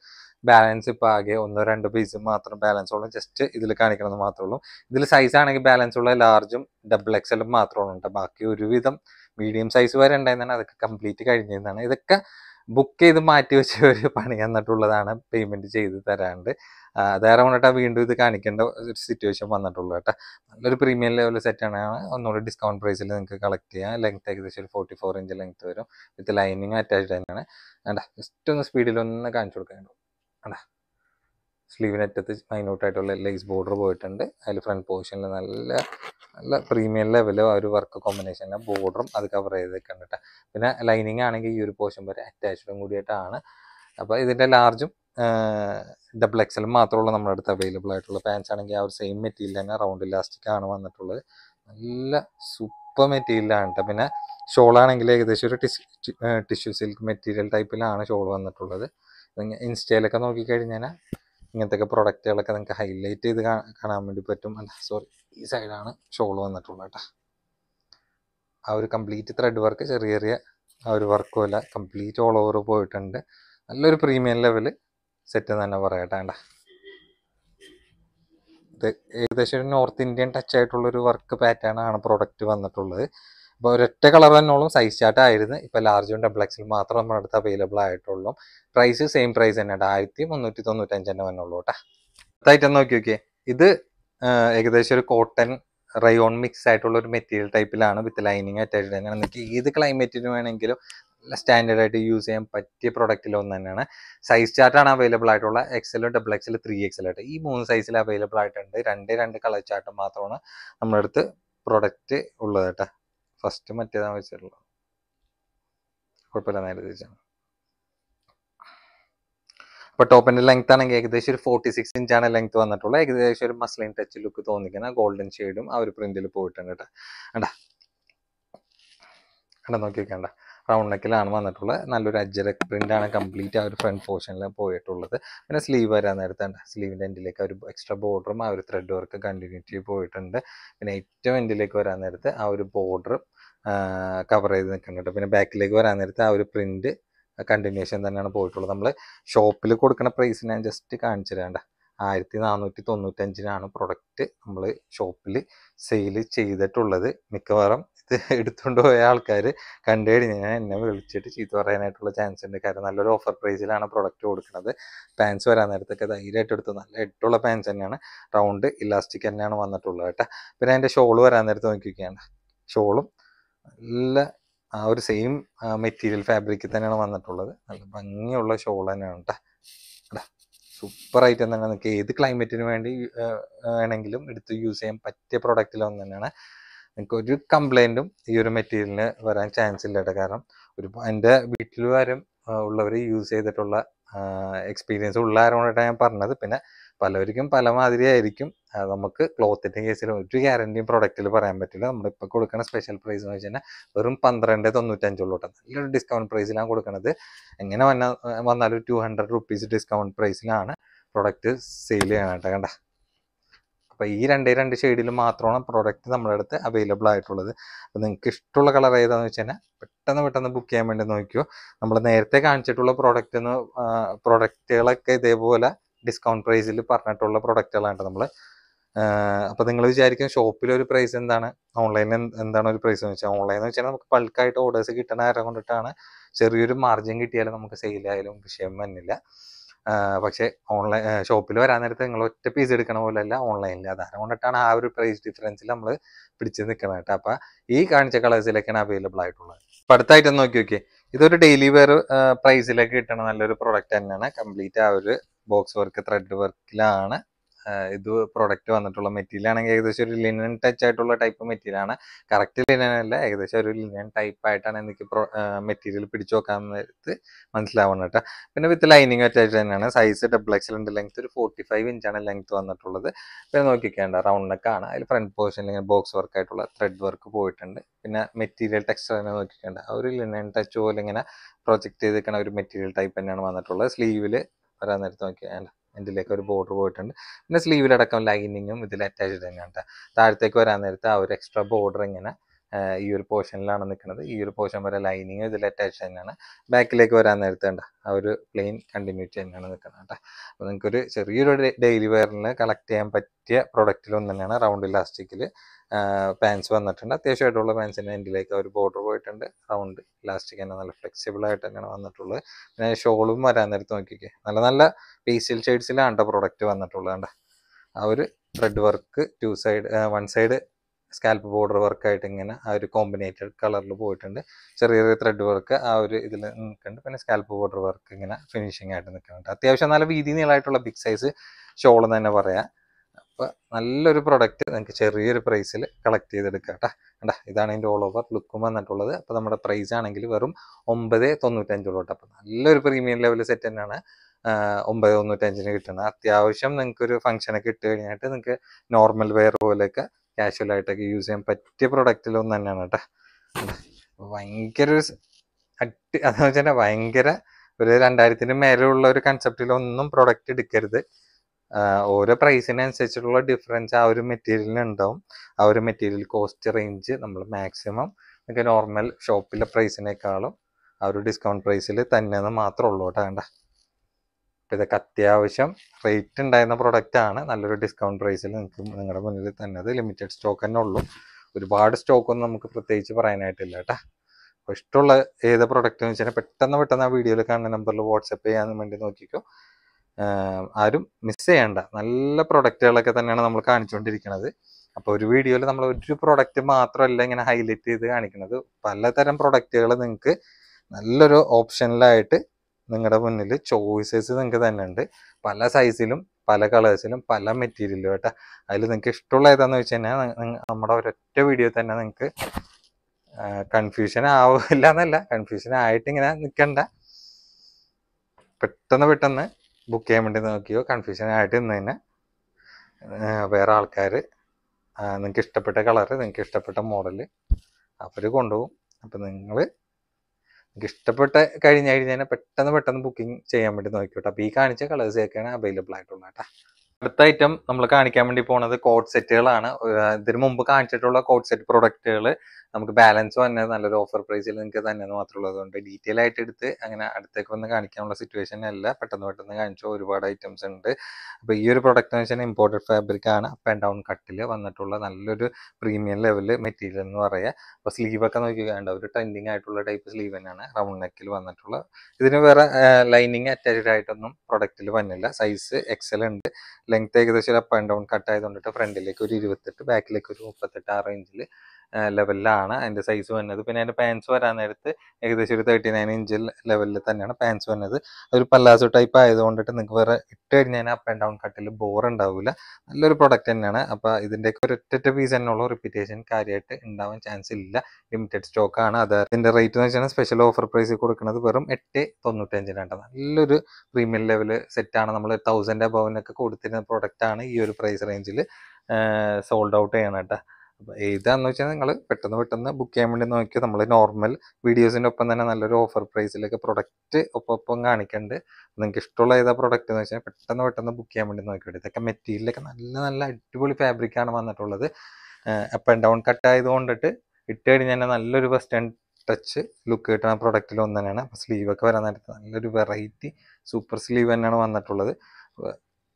ബാലൻസ് ഇപ്പോൾ ആകെ ഒന്നോ രണ്ടോ പീസ് മാത്രം ബാലൻസ് ഉള്ളൂ ജസ്റ്റ് ഇതിൽ കാണിക്കണമെന്ന് മാത്രമേ ഉള്ളൂ ഇതിൽ സൈസ് ആണെങ്കിൽ ബാലൻസ് ഉള്ള ലാർജും ഡബിൾ എക്സലും മാത്രമേ ഉള്ളൂ ബാക്കി ഒരുവിധം മീഡിയം സൈസ് വരെ ഉണ്ടായിരുന്നാണ് അതൊക്കെ കംപ്ലീറ്റ് കഴിഞ്ഞിരുന്നതാണ് ഇതൊക്കെ ബുക്ക് ചെയ്ത് മാറ്റി വെച്ച ഒരു പണി എന്നിട്ടുള്ളതാണ് പേയ്മെൻറ്റ് ചെയ്ത് തരാണ്ട് വേറെ വന്നിട്ടാ വീണ്ടും ഇത് കാണിക്കേണ്ട ഒരു സിറ്റുവേഷൻ വന്നിട്ടുള്ളൂ കേട്ടോ നല്ലൊരു പ്രീമിയം ലെവൽ ആണ് ഒന്നുകൂടി ഡിസ്കൗണ്ട് പ്രൈസിൽ നിങ്ങൾക്ക് കളക്ട് ചെയ്യാം ലെങ്ത് ഏകദേശം ഒരു ഫോർട്ടി ഫോർ ഇഞ്ച് ലെങ്ത് വരും വിത്ത് ലൈനിങ് അറ്റാച്ച്ഡ് തന്നെയാണ് വേണ്ട ജസ്റ്റ് ഒന്ന് സ്പീഡിൽ ഒന്ന് കാണിച്ചു കൊടുക്കാൻ വേണ്ട സ്ലീവിനറ്റത്ത് മൈന്യൂട്ടായിട്ടുള്ള ലേസ് ബോർഡർ പോയിട്ടുണ്ട് അതിൽ ഫ്രണ്ട് പോർഷനിൽ നല്ല നല്ല പ്രീമിയം ലെവലും ആ ഒരു വർക്ക് കോമ്പിനേഷനിലെ ബോർഡറും അത് കവർ ചെയ്തേക്കുണ്ട് കേട്ടോ പിന്നെ ലൈനിങ് ആണെങ്കിൽ ഈ ഒരു പോർഷൻ വരെ അറ്റാച്ച്ഡും കൂടിയിട്ടാണ് അപ്പോൾ ഇതിൻ്റെ ലാർജും ഡബിൾ എക്സൽ മാത്രമുള്ള നമ്മുടെ അടുത്ത് അവൈലബിൾ ആയിട്ടുള്ള പാൻസ് ആണെങ്കിൽ ആ ഒരു സെയിം മെറ്റീരിയൽ തന്നെ റൗണ്ട് ഇലാസ്റ്റിക് ആണ് വന്നിട്ടുള്ളത് നല്ല സൂപ്പർ മെറ്റീരിയലാണ് കേട്ടോ പിന്നെ ഷോളാണെങ്കിൽ ഏകദേശം ഒരു ടിസ് ടിഷ്യൂ സിൽക്ക് മെറ്റീരിയൽ ടൈപ്പിലാണ് ഷോൾ വന്നിട്ടുള്ളത് ഇൻസ്റ്റയിലൊക്കെ നോക്കിക്കഴിഞ്ഞാൽ ഇങ്ങനത്തെയൊക്കെ പ്രൊഡക്റ്റുകളൊക്കെ നിങ്ങൾക്ക് ഹൈലൈറ്റ് ചെയ്ത് കാണാൻ വേണ്ടി പറ്റും അല്ല സോറി ഈ സൈഡാണ് ഷോൾ വന്നിട്ടുള്ളത് കേട്ടോ ആ ഒരു കംപ്ലീറ്റ് ത്രെഡ് വർക്ക് ചെറിയ ചെറിയ ആ ഒരു വർക്കും അല്ല കംപ്ലീറ്റ് ഓൾ ഓവർ പോയിട്ടുണ്ട് നല്ലൊരു പ്രീമിയം ലെവൽ സെറ്റ് തന്നെ പറയട്ടെ ഇത് ഏകദേശം ഒരു നോർത്ത് ഇന്ത്യൻ ടച്ച് ആയിട്ടുള്ളൊരു വർക്ക് പാറ്റേൺ ആണ് പ്രോഡക്റ്റ് വന്നിട്ടുള്ളത് അപ്പോൾ ഒരൊറ്റ കളർ തന്നെയുള്ളൂ സൈസ് ചാർട്ട് ആയിരുന്നു ഇപ്പോൾ ലാർജും ഡബിൾ എക്സിൽ മാത്രം നമ്മുടെ അടുത്ത് അവൈലബിൾ ആയിട്ടുള്ളൂ പ്രൈസ് സെയിം പ്രൈസ് തന്നെയാണ് ആയിരത്തി മുന്നൂറ്റി തൊണ്ണൂറ്റഞ്ച് തന്നെ വന്നുള്ളൂ കേട്ടോ അടുത്തായിട്ട് നോക്കി നോക്കിയേ ഇത് ഏകദേശം ഒരു കോട്ടൺ റയോൺ മിക്സ് ആയിട്ടുള്ള ഒരു മെറ്റീരിയൽ ടൈപ്പിലാണ് വിത്ത് ലൈനിങ് അറ്റാച്ച്ഡ് തന്നെയാണ് നിങ്ങൾക്ക് ഏത് ക്ലൈമറ്റിന് വേണമെങ്കിലും നല്ല സ്റ്റാൻഡേർഡ് ആയിട്ട് യൂസ് ചെയ്യാൻ പറ്റിയ പ്രൊഡക്റ്റിൽ ഒന്ന് തന്നെയാണ് സൈസ് ചാർട്ടാണ് അവൈലബിൾ ആയിട്ടുള്ള XL double XL three XL ആയിട്ട് ഈ മൂന്ന് സൈസിൽ അവൈലബിൾ ആയിട്ടുണ്ട് രണ്ട് രണ്ട് കളർ ചാർട്ട് മാത്രമാണ് നമ്മുടെ അടുത്ത് പ്രൊഡക്റ്റ് ഉള്ളത് കേട്ടോ ഫസ്റ്റ് മറ്റേതാണ് വെച്ചിട്ടുള്ളത് കുഴപ്പമില്ല നേരെ തിരിച്ചാണ് അപ്പൊ ടോപ്പിന്റെ ലെങ്ത് ആണെങ്കിൽ ഏകദേശം ഒരു ഫോർട്ടി സിക്സ് ഇഞ്ചാണ് ലെങ്ത് വന്നിട്ടുള്ളത് ഏകദേശം ഒരു മസ്ലിൻ ടച്ച് ലുക്ക് തോന്നിക്കുന്ന ഗോൾഡൻ ഷെയ്ഡും ആ ഒരു പ്രിന്റിൽ പോയിട്ടുണ്ട് കേട്ടോ കണ്ടാ കണ്ട നോക്കി വെക്കണ്ട റൗണ്ട് നെക്കിലാണ് വന്നിട്ടുള്ളത് നല്ലൊരു പ്രിന്റ് ആണ് കംപ്ലീറ്റ് ആ ഒരു ഫ്രണ്ട് പോർഷനിൽ പോയിട്ടുള്ളത് പിന്നെ സ്ലീവ് വരാൻ നേരത്തെ സ്ലീവിന്റെ എൻഡിലേക്ക് ഒരു എക്സ്ട്രാ ബോർഡറും ആ ഒരു ത്രെഡ് വർക്ക് കണ്ടിന്യൂറ്റി പോയിട്ടുണ്ട് പിന്നെ ഏറ്റവും എൻഡിലേക്ക് വരാൻ നേരത്ത് ആ ഒരു ബോർഡർ കവർ ചെയ്ത് നിൽക്കാൻ കേട്ടോ പിന്നെ ബാക്കിലേക്ക് വരാൻ നേരത്തെ ആ ഒരു പ്രിൻറ്റ് കണ്ടിന്യൂഷൻ തന്നെയാണ് പോയിട്ടുള്ളത് നമ്മൾ ഷോപ്പിൽ കൊടുക്കുന്ന പ്രൈസ് ഞാൻ ജസ്റ്റ് കാണിച്ചു തരാണ്ട ആയിരത്തി നാനൂറ്റി തൊണ്ണൂറ്റഞ്ചിനാണ് പ്രൊഡക്റ്റ് നമ്മൾ ഷോപ്പിൽ സെയിൽ ചെയ്തിട്ടുള്ളത് മിക്കവാറും ഇത് എടുത്തുകൊണ്ട് പോയ ആൾക്കാർ കണ്ടു ഞാൻ എന്നെ വിളിച്ചിട്ട് ചീത്ത പറയാനായിട്ടുള്ള ചാൻസ് ഉണ്ട് കാരണം നല്ലൊരു ഓഫർ പ്രൈസിലാണ് പ്രൊഡക്റ്റ് കൊടുക്കുന്നത് പാൻസ് വരാൻ നേരത്തൊക്കെ ധൈര്യമായിട്ട് എടുത്തു നല്ല എട്ടുള്ള പാൻസ് തന്നെയാണ് റൗണ്ട് ഇലാസ്റ്റിക് തന്നെയാണ് വന്നിട്ടുള്ളത് കേട്ടോ പിന്നെ അതിൻ്റെ ഷോൾ വരാൻ നേരത്ത് നോക്കിയിരിക്കുകയാണ് ഷോളും നല്ല ആ ഒരു സെയിം മെറ്റീരിയൽ ഫാബ്രിക്കിൽ തന്നെയാണ് വന്നിട്ടുള്ളത് നല്ല ഭംഗിയുള്ള ഷോൾ തന്നെയാണ് കേട്ടോ സൂപ്പർ ഐറ്റം തന്നെ നിങ്ങൾക്ക് ഏത് ക്ലൈമറ്റിന് വേണ്ടി വേണമെങ്കിലും എടുത്ത് യൂസ് ചെയ്യാൻ പറ്റിയ പ്രൊഡക്റ്റിൽ ഒന്ന് തന്നെയാണ് നിങ്ങൾക്ക് ഒരു കംപ്ലൈൻറ്റും ഈ ഒരു മെറ്റീരിയലിന് വരാൻ ചാൻസ് ഇല്ല കേട്ടോ കാരണം ഒരു എൻ്റെ വീട്ടിൽ വരും ഉള്ളവർ യൂസ് ചെയ്തിട്ടുള്ള എക്സ്പീരിയൻസ് ഉള്ള ആരോടാണ് ഞാൻ പറഞ്ഞത് പിന്നെ പലവർക്കും പല മാതിരി ആയിരിക്കും നമുക്ക് ക്ലോത്തിൻ്റെ കേസിൽ ഒരു ഗ്യാരണ്ടിയും പ്രൊഡക്റ്റിൽ പറയാൻ പറ്റില്ല നമ്മളിപ്പോൾ കൊടുക്കുന്ന സ്പെഷ്യൽ പ്രൈസ് എന്ന് വെച്ച് കഴിഞ്ഞാൽ വെറും പന്ത്രണ്ട് തൊണ്ണൂറ്റഞ്ചുള്ളൂട്ടോ നല്ലൊരു ഡിസ്കൗണ്ട് പ്രൈസിലാണ് കൊടുക്കുന്നത് എങ്ങനെ വന്നാൽ വന്നാലും ടു ഹൺഡ്രഡ് റുപ്പീസ് ഡിസ്കൗണ്ട് പ്രൈസിലാണ് പ്രൊഡക്റ്റ് സെയിൽ ചെയ്യണം കണ്ട അപ്പോൾ ഈ രണ്ടേ രണ്ട് ഷെയ്ഡിൽ മാത്രമാണ് പ്രോഡക്റ്റ് നമ്മുടെ അടുത്ത് അവൈലബിൾ ആയിട്ടുള്ളത് അപ്പോൾ നിങ്ങൾക്ക് ഇഷ്ടമുള്ള കളർ ഏതാണെന്ന് വെച്ച് കഴിഞ്ഞാൽ പെട്ടെന്ന് പെട്ടെന്ന് ബുക്ക് ചെയ്യാൻ വേണ്ടി നോക്കിയോ നമ്മൾ നേരത്തെ കാണിച്ചിട്ടുള്ള പ്രൊഡക്റ്റ് എന്ന് പ്രോഡക്റ്റുകളൊക്കെ ഇതേപോലെ ഡിസ്കൗണ്ട് പ്രൈസിൽ പറഞ്ഞിട്ടുള്ള പ്രൊഡക്റ്റുകളാണ് നമ്മൾ അപ്പോൾ നിങ്ങൾ വിചാരിക്കും ഒരു പ്രൈസ് എന്താണ് ഓൺലൈനിൽ എന്താണ് ഒരു പ്രൈസ് എന്ന് വെച്ചാൽ ഓൺലൈൻ എന്ന് വെച്ചാൽ നമുക്ക് ബൾക്കായിട്ട് ഓർഡേഴ്സ് കിട്ടണ കാരണം കൊണ്ടിട്ടാണ് ചെറിയൊരു മാർജിൻ കിട്ടിയാലും നമുക്ക് സെയിലായാലും വിഷയം വന്നില്ല പക്ഷേ ഓൺലൈൻ ഷോപ്പിൽ വരാൻ നേരത്ത് നിങ്ങൾ ഒറ്റ പീസ് എടുക്കണ പോലെയല്ല ഓൺലൈനിൽ അതാണ് കൊണ്ടിട്ടാണ് ആ ഒരു പ്രൈസ് ഡിഫറൻസിൽ നമ്മൾ പിടിച്ച് നിൽക്കുന്നത് കേട്ടോ അപ്പോൾ ഈ കാണിച്ച കളേഴ്സിലൊക്കെയാണ് അവൈലബിൾ ആയിട്ടുള്ളത് അപ്പം അടുത്തായിട്ട് നോക്കി നോക്കി ഇതൊരു ഡെയിലി വെയർ പ്രൈസിലൊക്കെ കിട്ടണ നല്ലൊരു പ്രോഡക്റ്റ് തന്നെയാണ് കംപ്ലീറ്റ് ആ ഒരു ബോക്സ് വർക്ക് ത്രെഡ് വർക്കിലാണ് ഇത് പ്രൊഡക്റ്റ് വന്നിട്ടുള്ള മെറ്റീരിയൽ ആണെങ്കിൽ ഏകദേശം ഒരു ലിനൻ ടച്ച് ആയിട്ടുള്ള ടൈപ്പ് മെറ്റീരിയൽ ആണ് കറക്റ്റ് ലിനൻ അല്ല ഏകദേശം ഒരു ലിനൻ ടൈപ്പ് ആയിട്ടാണ് എനിക്ക് മെറ്റീരിയൽ പിടിച്ചു നോക്കാൻ നേരത്ത് മനസ്സിലാവുന്നത് കേട്ടോ പിന്നെ വിത്ത് ലൈനിങ് അറ്റാച്ച് തന്നെയാണ് സൈസ് ഡബിൾ എക്സൽ ഉണ്ട് ലെങ്ത് ഒരു ഫോർട്ടി ഫൈവ് ഇഞ്ചാണ് ലെങ്ത് വന്നിട്ടുള്ളത് പിന്നെ നോക്കിക്കേണ്ട റൗണ്ട് നെക്ക് ആണ് അതിൽ ഫ്രണ്ട് പോർഷനിൽ ഇങ്ങനെ ബോക്സ് വർക്ക് ആയിട്ടുള്ള ത്രെഡ് വർക്ക് പോയിട്ടുണ്ട് പിന്നെ മെറ്റീരിയൽ ടെക്സ്ചർ തന്നെ നോക്കിക്കേണ്ട ഒരു ലിനൻ ടച്ച് പോലെ ഇങ്ങനെ പ്രൊജക്ട് ചെയ്തിരിക്കുന്ന ഒരു മെറ്റീരിയൽ ടൈപ്പ് തന്നെയാണ് വന്നിട്ടുള്ളത് സ്ലീവിൽ വരാൻ നേരത്ത് നോക്കിയാൽ എൻ്റെലേക്ക് ഒരു ബോർഡർ പോയിട്ടുണ്ട് പിന്നെ സ്ലീവിലടക്കം ലൈനിങ്ങും ഇതിൽ അറ്റാച്ച്ഡ് തന്നെയാണ് കേട്ടോ താഴത്തേക്ക് വരാൻ നേരത്ത് ആ ഒരു എക്സ്ട്രാ ബോർഡർ ഇങ്ങനെ ഈ ഒരു പോർഷനിലാണ് നിൽക്കുന്നത് ഈ ഒരു പോർഷൻ വരെ ലൈനിങ്ങും ഇതിൽ അറ്റാച്ച് തന്നെയാണ് ബാക്കിലേക്ക് വരാൻ നേരത്തെ ഉണ്ട് ആ ഒരു പ്ലെയിൻ കണ്ടിന്യൂറ്റി തന്നെയാണ് നിൽക്കുന്നത് കേട്ടോ അപ്പോൾ നിങ്ങൾക്കൊരു ചെറിയൊരു ഡെയിലി വെയറിൽ കളക്ട് ചെയ്യാൻ പറ്റിയ പ്രൊഡക്റ്റിലൊന്നു തന്നെയാണ് റൗണ്ട് ഇലാസ്റ്റിക്കിൽ പാൻസ് വന്നിട്ടുണ്ട് അത്യാവശ്യമായിട്ടുള്ള പാൻസിൻ്റെ എൻഡിലേക്ക് ഒരു ബോർഡർ പോയിട്ടുണ്ട് റൗണ്ട് ഇലാസ്റ്റിക് തന്നെ നല്ല ഫ്ലെക്സിബിൾ ആയിട്ട് തന്നെയാണ് വന്നിട്ടുള്ളത് പിന്നെ ഷോളും വരാൻ നേരത്ത് നോക്കിക്കേ നല്ല നല്ല പീസിൽ ഷെയ്ഡ്സിലാണ് പ്രൊഡക്റ്റ് വന്നിട്ടുള്ളത് കണ്ട ആ ഒരു thread work two side one side scallop border വർക്കായിട്ട് ഇങ്ങനെ ആ ഒരു കോമ്പിനേറ്റഡ് കളറിൽ പോയിട്ടുണ്ട് ചെറിയ ചെറിയ ത്രെഡ് വർക്ക് ആ ഒരു ഇതിൽ നിൽക്കുന്നുണ്ട് പിന്നെ സ്കാൽപ്പ് ബോർഡർ വർക്ക് ഇങ്ങനെ ഫിനിഷിംഗ് ആയിട്ട് നിൽക്കുന്നുണ്ട് അത്യാവശ്യം നല്ല വീതി നീളമായിട്ടുള്ള ബിഗ് സൈസ് ഷോൾ എന്ന് തന്നെ പറയാം അപ്പോൾ നല്ലൊരു പ്രൊഡക്റ്റ് നിങ്ങൾക്ക് ചെറിയൊരു പ്രൈസിൽ കളക്ട് ചെയ്തെടുക്കാം കേട്ടോ ഇതാണ് ഇതിൻ്റെ ഓൾ ഓവർ ലുക്കും വന്നിട്ടുള്ളത് അപ്പോൾ നമ്മുടെ പ്രൈസ് ആണെങ്കിൽ വെറും ഒമ്പത് തൊണ്ണൂറ്റഞ്ചോളം കേട്ടോ നല്ലൊരു പ്രീമിയം ലെവൽ സെറ്റ് തന്നെയാണ് ഒമ്പത് തൊണ്ണൂറ്റഞ്ചിന് കിട്ടുന്നത് അത്യാവശ്യം നിങ്ങൾക്കൊരു ഫംഗ്ഷനൊക്കെ ഇട്ട് കഴിഞ്ഞിട്ട് നിങ്ങൾക്ക് നോർമൽ വെയർ പോലെയൊക്കെ ആയിട്ടൊക്കെ യൂസ് ചെയ്യാൻ പറ്റിയ പ്രൊഡക്റ്റിലൊന്നും തന്നെയാണ് കേട്ടോ ഭയങ്കര ഒരു അടി അതെന്ന് വെച്ചാൽ ഭയങ്കര ഒരു രണ്ടായിരത്തിന് മേലെയുള്ള ഒരു കൺസെപ്റ്റിലൊന്നും പ്രൊഡക്റ്റ് എടുക്കരുത് ഓരോ പ്രൈസിനനുസരിച്ചിട്ടുള്ള ഡിഫറൻസ് ആ ഒരു മെറ്റീരിയലിന് ഉണ്ടാവും ആ ഒരു മെറ്റീരിയൽ കോസ്റ്റ് റേഞ്ച് നമ്മൾ മാക്സിമം നിങ്ങൾക്ക് നോർമൽ ഷോപ്പിലെ പ്രൈസിനേക്കാളും ആ ഒരു ഡിസ്കൗണ്ട് പ്രൈസിൽ തന്നെയെന്ന് മാത്രമേ ഉള്ളൂ കേട്ടോ വേണ്ട ഇതൊക്കെ അത്യാവശ്യം റേറ്റ് ഉണ്ടായിരുന്ന ആണ് നല്ലൊരു ഡിസ്കൗണ്ട് പ്രൈസിൽ നിങ്ങൾക്ക് നിങ്ങളുടെ മുന്നിൽ അത് ലിമിറ്റഡ് സ്റ്റോക്ക് തന്നെ ഉള്ളൂ ഒരുപാട് സ്റ്റോക്കൊന്നും നമുക്ക് പ്രത്യേകിച്ച് പറയാനായിട്ടില്ല കേട്ടോ അപ്പോൾ ഇഷ്ടമുള്ള ഏത് പ്രൊഡക്റ്റ് എന്ന് വെച്ചാൽ പെട്ടെന്ന് പെട്ടെന്ന് ആ വീഡിയോയിൽ കാണുന്ന നമ്പറിൽ വാട്സപ്പ് ചെയ്യാൻ വേണ്ടി നോക്കിക്കോ ആരും മിസ് ചെയ്യണ്ട നല്ല പ്രൊഡക്റ്റുകളൊക്കെ തന്നെയാണ് നമ്മൾ കാണിച്ചുകൊണ്ടിരിക്കുന്നത് അപ്പോൾ ഒരു വീഡിയോയിൽ നമ്മൾ ഒരു പ്രൊഡക്റ്റ് മാത്രമല്ല ഇങ്ങനെ ഹൈലൈറ്റ് ചെയ്ത് കാണിക്കുന്നത് പലതരം പ്രൊഡക്റ്റുകൾ നിങ്ങൾക്ക് നല്ലൊരു ഓപ്ഷനിലായിട്ട് നിങ്ങളുടെ മുന്നിൽ ചോയ്സസ് നിങ്ങൾക്ക് തന്നെ ഉണ്ട് പല സൈസിലും പല കളേഴ്സിലും പല മെറ്റീരിയലും കേട്ടോ അതിൽ നിങ്ങൾക്ക് ഇഷ്ടമുള്ള ഏതാണെന്ന് വെച്ച് കഴിഞ്ഞാൽ നമ്മുടെ ഒരൊറ്റ വീഡിയോ തന്നെ നിങ്ങൾക്ക് കൺഫ്യൂഷൻ ആവില്ല എന്നല്ല കൺഫ്യൂഷൻ ആയിട്ട് ഇങ്ങനെ നിൽക്കണ്ട പെട്ടെന്ന് പെട്ടെന്ന് ബുക്ക് ചെയ്യാൻ വേണ്ടി നോക്കിയോ കൺഫ്യൂഷൻ ആയിട്ട് ഇന്ന് തന്നെ വേറെ ആൾക്കാർ നിങ്ങൾക്ക് ഇഷ്ടപ്പെട്ട കളറ് നിങ്ങൾക്ക് ഇഷ്ടപ്പെട്ട മോഡല് അവർ കൊണ്ടുപോകും അപ്പം നിങ്ങൾ നിങ്ങൾക്ക് ഇഷ്ടപ്പെട്ട കഴിഞ്ഞ് കഴിഞ്ഞാൽ പെട്ടെന്ന് പെട്ടെന്ന് ബുക്കിംഗ് ചെയ്യാൻ വേണ്ടി നോക്കിയോട്ടോ അപ്പോൾ ഈ കാണിച്ച കളേഴ്സൊക്കെയാണ് അവൈലബിൾ ആയിട്ടുള്ളത് കേട്ടോ അടുത്ത ഐറ്റം നമ്മൾ കാണിക്കാൻ വേണ്ടി പോണത് കോഡ് സെറ്റുകളാണ് ഇതിനു മുമ്പ് കാണിച്ചിട്ടുള്ള കോഡ് സെറ്റ് പ്രൊഡക്റ്റുകൾ നമുക്ക് ബാലൻസ് വന്നത് നല്ലൊരു ഓഫർ പ്രൈസിൽ നിങ്ങൾക്ക് തന്നെ മാത്രമുള്ളത് കൊണ്ട് ഡീറ്റെയിൽ ആയിട്ട് എടുത്ത് അങ്ങനെ അടുത്തേക്ക് വന്ന് കാണിക്കാനുള്ള സിറ്റുവേഷൻ അല്ല പെട്ടെന്ന് പെട്ടെന്ന് കാണിച്ചു ഒരുപാട് ഐറ്റംസ് ഉണ്ട് അപ്പോൾ ഈ ഒരു പ്രൊഡക്റ്റ് എന്ന് വെച്ചാൽ ഇമ്പോർട്ടഡ് ഫാബ്രിക് ആണ് അപ്പ് ആൻഡ് ഡൗൺ കട്ടിൽ വന്നിട്ടുള്ള നല്ലൊരു പ്രീമിയം ലെവൽ മെറ്റീരിയൽ എന്ന് പറയുക അപ്പോൾ സ്ലീവൊക്കെ നോക്കി വേണ്ട ഒരു ട്രെൻഡിങ് ആയിട്ടുള്ള ടൈപ്പ് സ്ലീവ് തന്നെയാണ് റൗണ്ട് നെക്കിൽ വന്നിട്ടുള്ള ഇതിന് വേറെ ലൈനിങ് അറ്റാച്ച്ഡ് ആയിട്ടൊന്നും പ്രൊഡക്റ്റിൽ വന്നില്ല സൈസ് എക്സൽ ഉണ്ട് ലെങ്ത് ഏകദേശം ഒരു അപ്പ് ആൻഡ് ഡൗൺ കട്ട് ആയതുകൊണ്ടിട്ട് ഫ്രണ്ടിലേക്ക് ഒരു ഇരുപത്തെട്ട് ബാക്കിലേക്ക് ഒരു മുപ്പത്തെട്ട് ആ റേഞ്ചിൽ ലെവലിലാണ് അതിൻ്റെ സൈസ് വന്നത് പിന്നെ അതിൻ്റെ പാൻസ് വരാൻ നേരത്ത് ഏകദേശം ഒരു തേർട്ടി നയൻ ഇഞ്ചിൽ ലെവലിൽ തന്നെയാണ് പാൻസ് വന്നത് അതൊരു പല്ലാസോ ടൈപ്പ് ആയതുകൊണ്ടിട്ട് നിങ്ങൾക്ക് വേറെ ഇട്ട് കഴിഞ്ഞാൽ അപ്പ് ആൻഡ് ഡൗൺ കട്ടിൽ ബോർ ഉണ്ടാവില്ല നല്ലൊരു പ്രൊഡക്റ്റ് തന്നെയാണ് അപ്പോൾ ഇതിൻ്റെയൊക്കെ ഒരു ഒറ്റ പീസ് തന്നെയുള്ള റിപ്പീറ്റേഷൻ കാര്യമായിട്ട് ഉണ്ടാവാൻ ചാൻസ് ഇല്ല ലിമിറ്റഡ് സ്റ്റോക്ക് ആണ് അത് ഇതിൻ്റെ റേറ്റ് എന്ന് വെച്ചാൽ സ്പെഷ്യൽ ഓഫർ പ്രൈസിൽ കൊടുക്കുന്നത് വെറും എട്ട് തൊണ്ണൂറ്റഞ്ചിനാണ് നല്ലൊരു പ്രീമിയം ലെവൽ സെറ്റാണ് നമ്മൾ തൗസൻഡ് അബവിനൊക്കെ കൊടുത്തിരുന്ന പ്രൊഡക്റ്റാണ് ഈ ഒരു പ്രൈസ് റേഞ്ചിൽ സോൾഡ് ഔട്ട് ചെയ്യണം കേട്ടോ അപ്പോൾ ഏതാണെന്ന് വെച്ചാൽ നിങ്ങൾ പെട്ടെന്ന് പെട്ടെന്ന് ബുക്ക് ചെയ്യാൻ വേണ്ടി നോക്കി നമ്മൾ നോർമൽ വീഡിയോസിൻ്റെ ഒപ്പം തന്നെ നല്ലൊരു ഓഫർ പ്രൈസിലൊക്കെ പ്രൊഡക്റ്റ് ഒപ്പം ഒപ്പം കാണിക്കുന്നുണ്ട് നിങ്ങൾക്ക് ഇഷ്ടമുള്ള ഏതാ പ്രൊഡക്റ്റ് എന്ന് വെച്ചാൽ പെട്ടെന്ന് പെട്ടെന്ന് ബുക്ക് ചെയ്യാൻ വേണ്ടി നോക്കി ഇതൊക്കെ മെറ്റീരിയലൊക്കെ നല്ല നല്ല അടിപൊളി ഫാബ്രിക്കാണ് വന്നിട്ടുള്ളത് അപ്പ് ആൻഡ് ഡൗൺ കട്ട് ആയതുകൊണ്ടിട്ട് ഇട്ട് കഴിഞ്ഞാൽ നല്ലൊരു വെസ്റ്റേൺ ടച്ച് ലുക്ക് കിട്ടുന്ന പ്രൊഡക്റ്റിൽ ഒന്ന് തന്നെയാണ് അപ്പോൾ സ്ലീവൊക്കെ വരാൻ നല്ലൊരു വെറൈറ്റി സൂപ്പർ സ്ലീവ് തന്നെയാണ് വന്നിട്ടുള്ളത്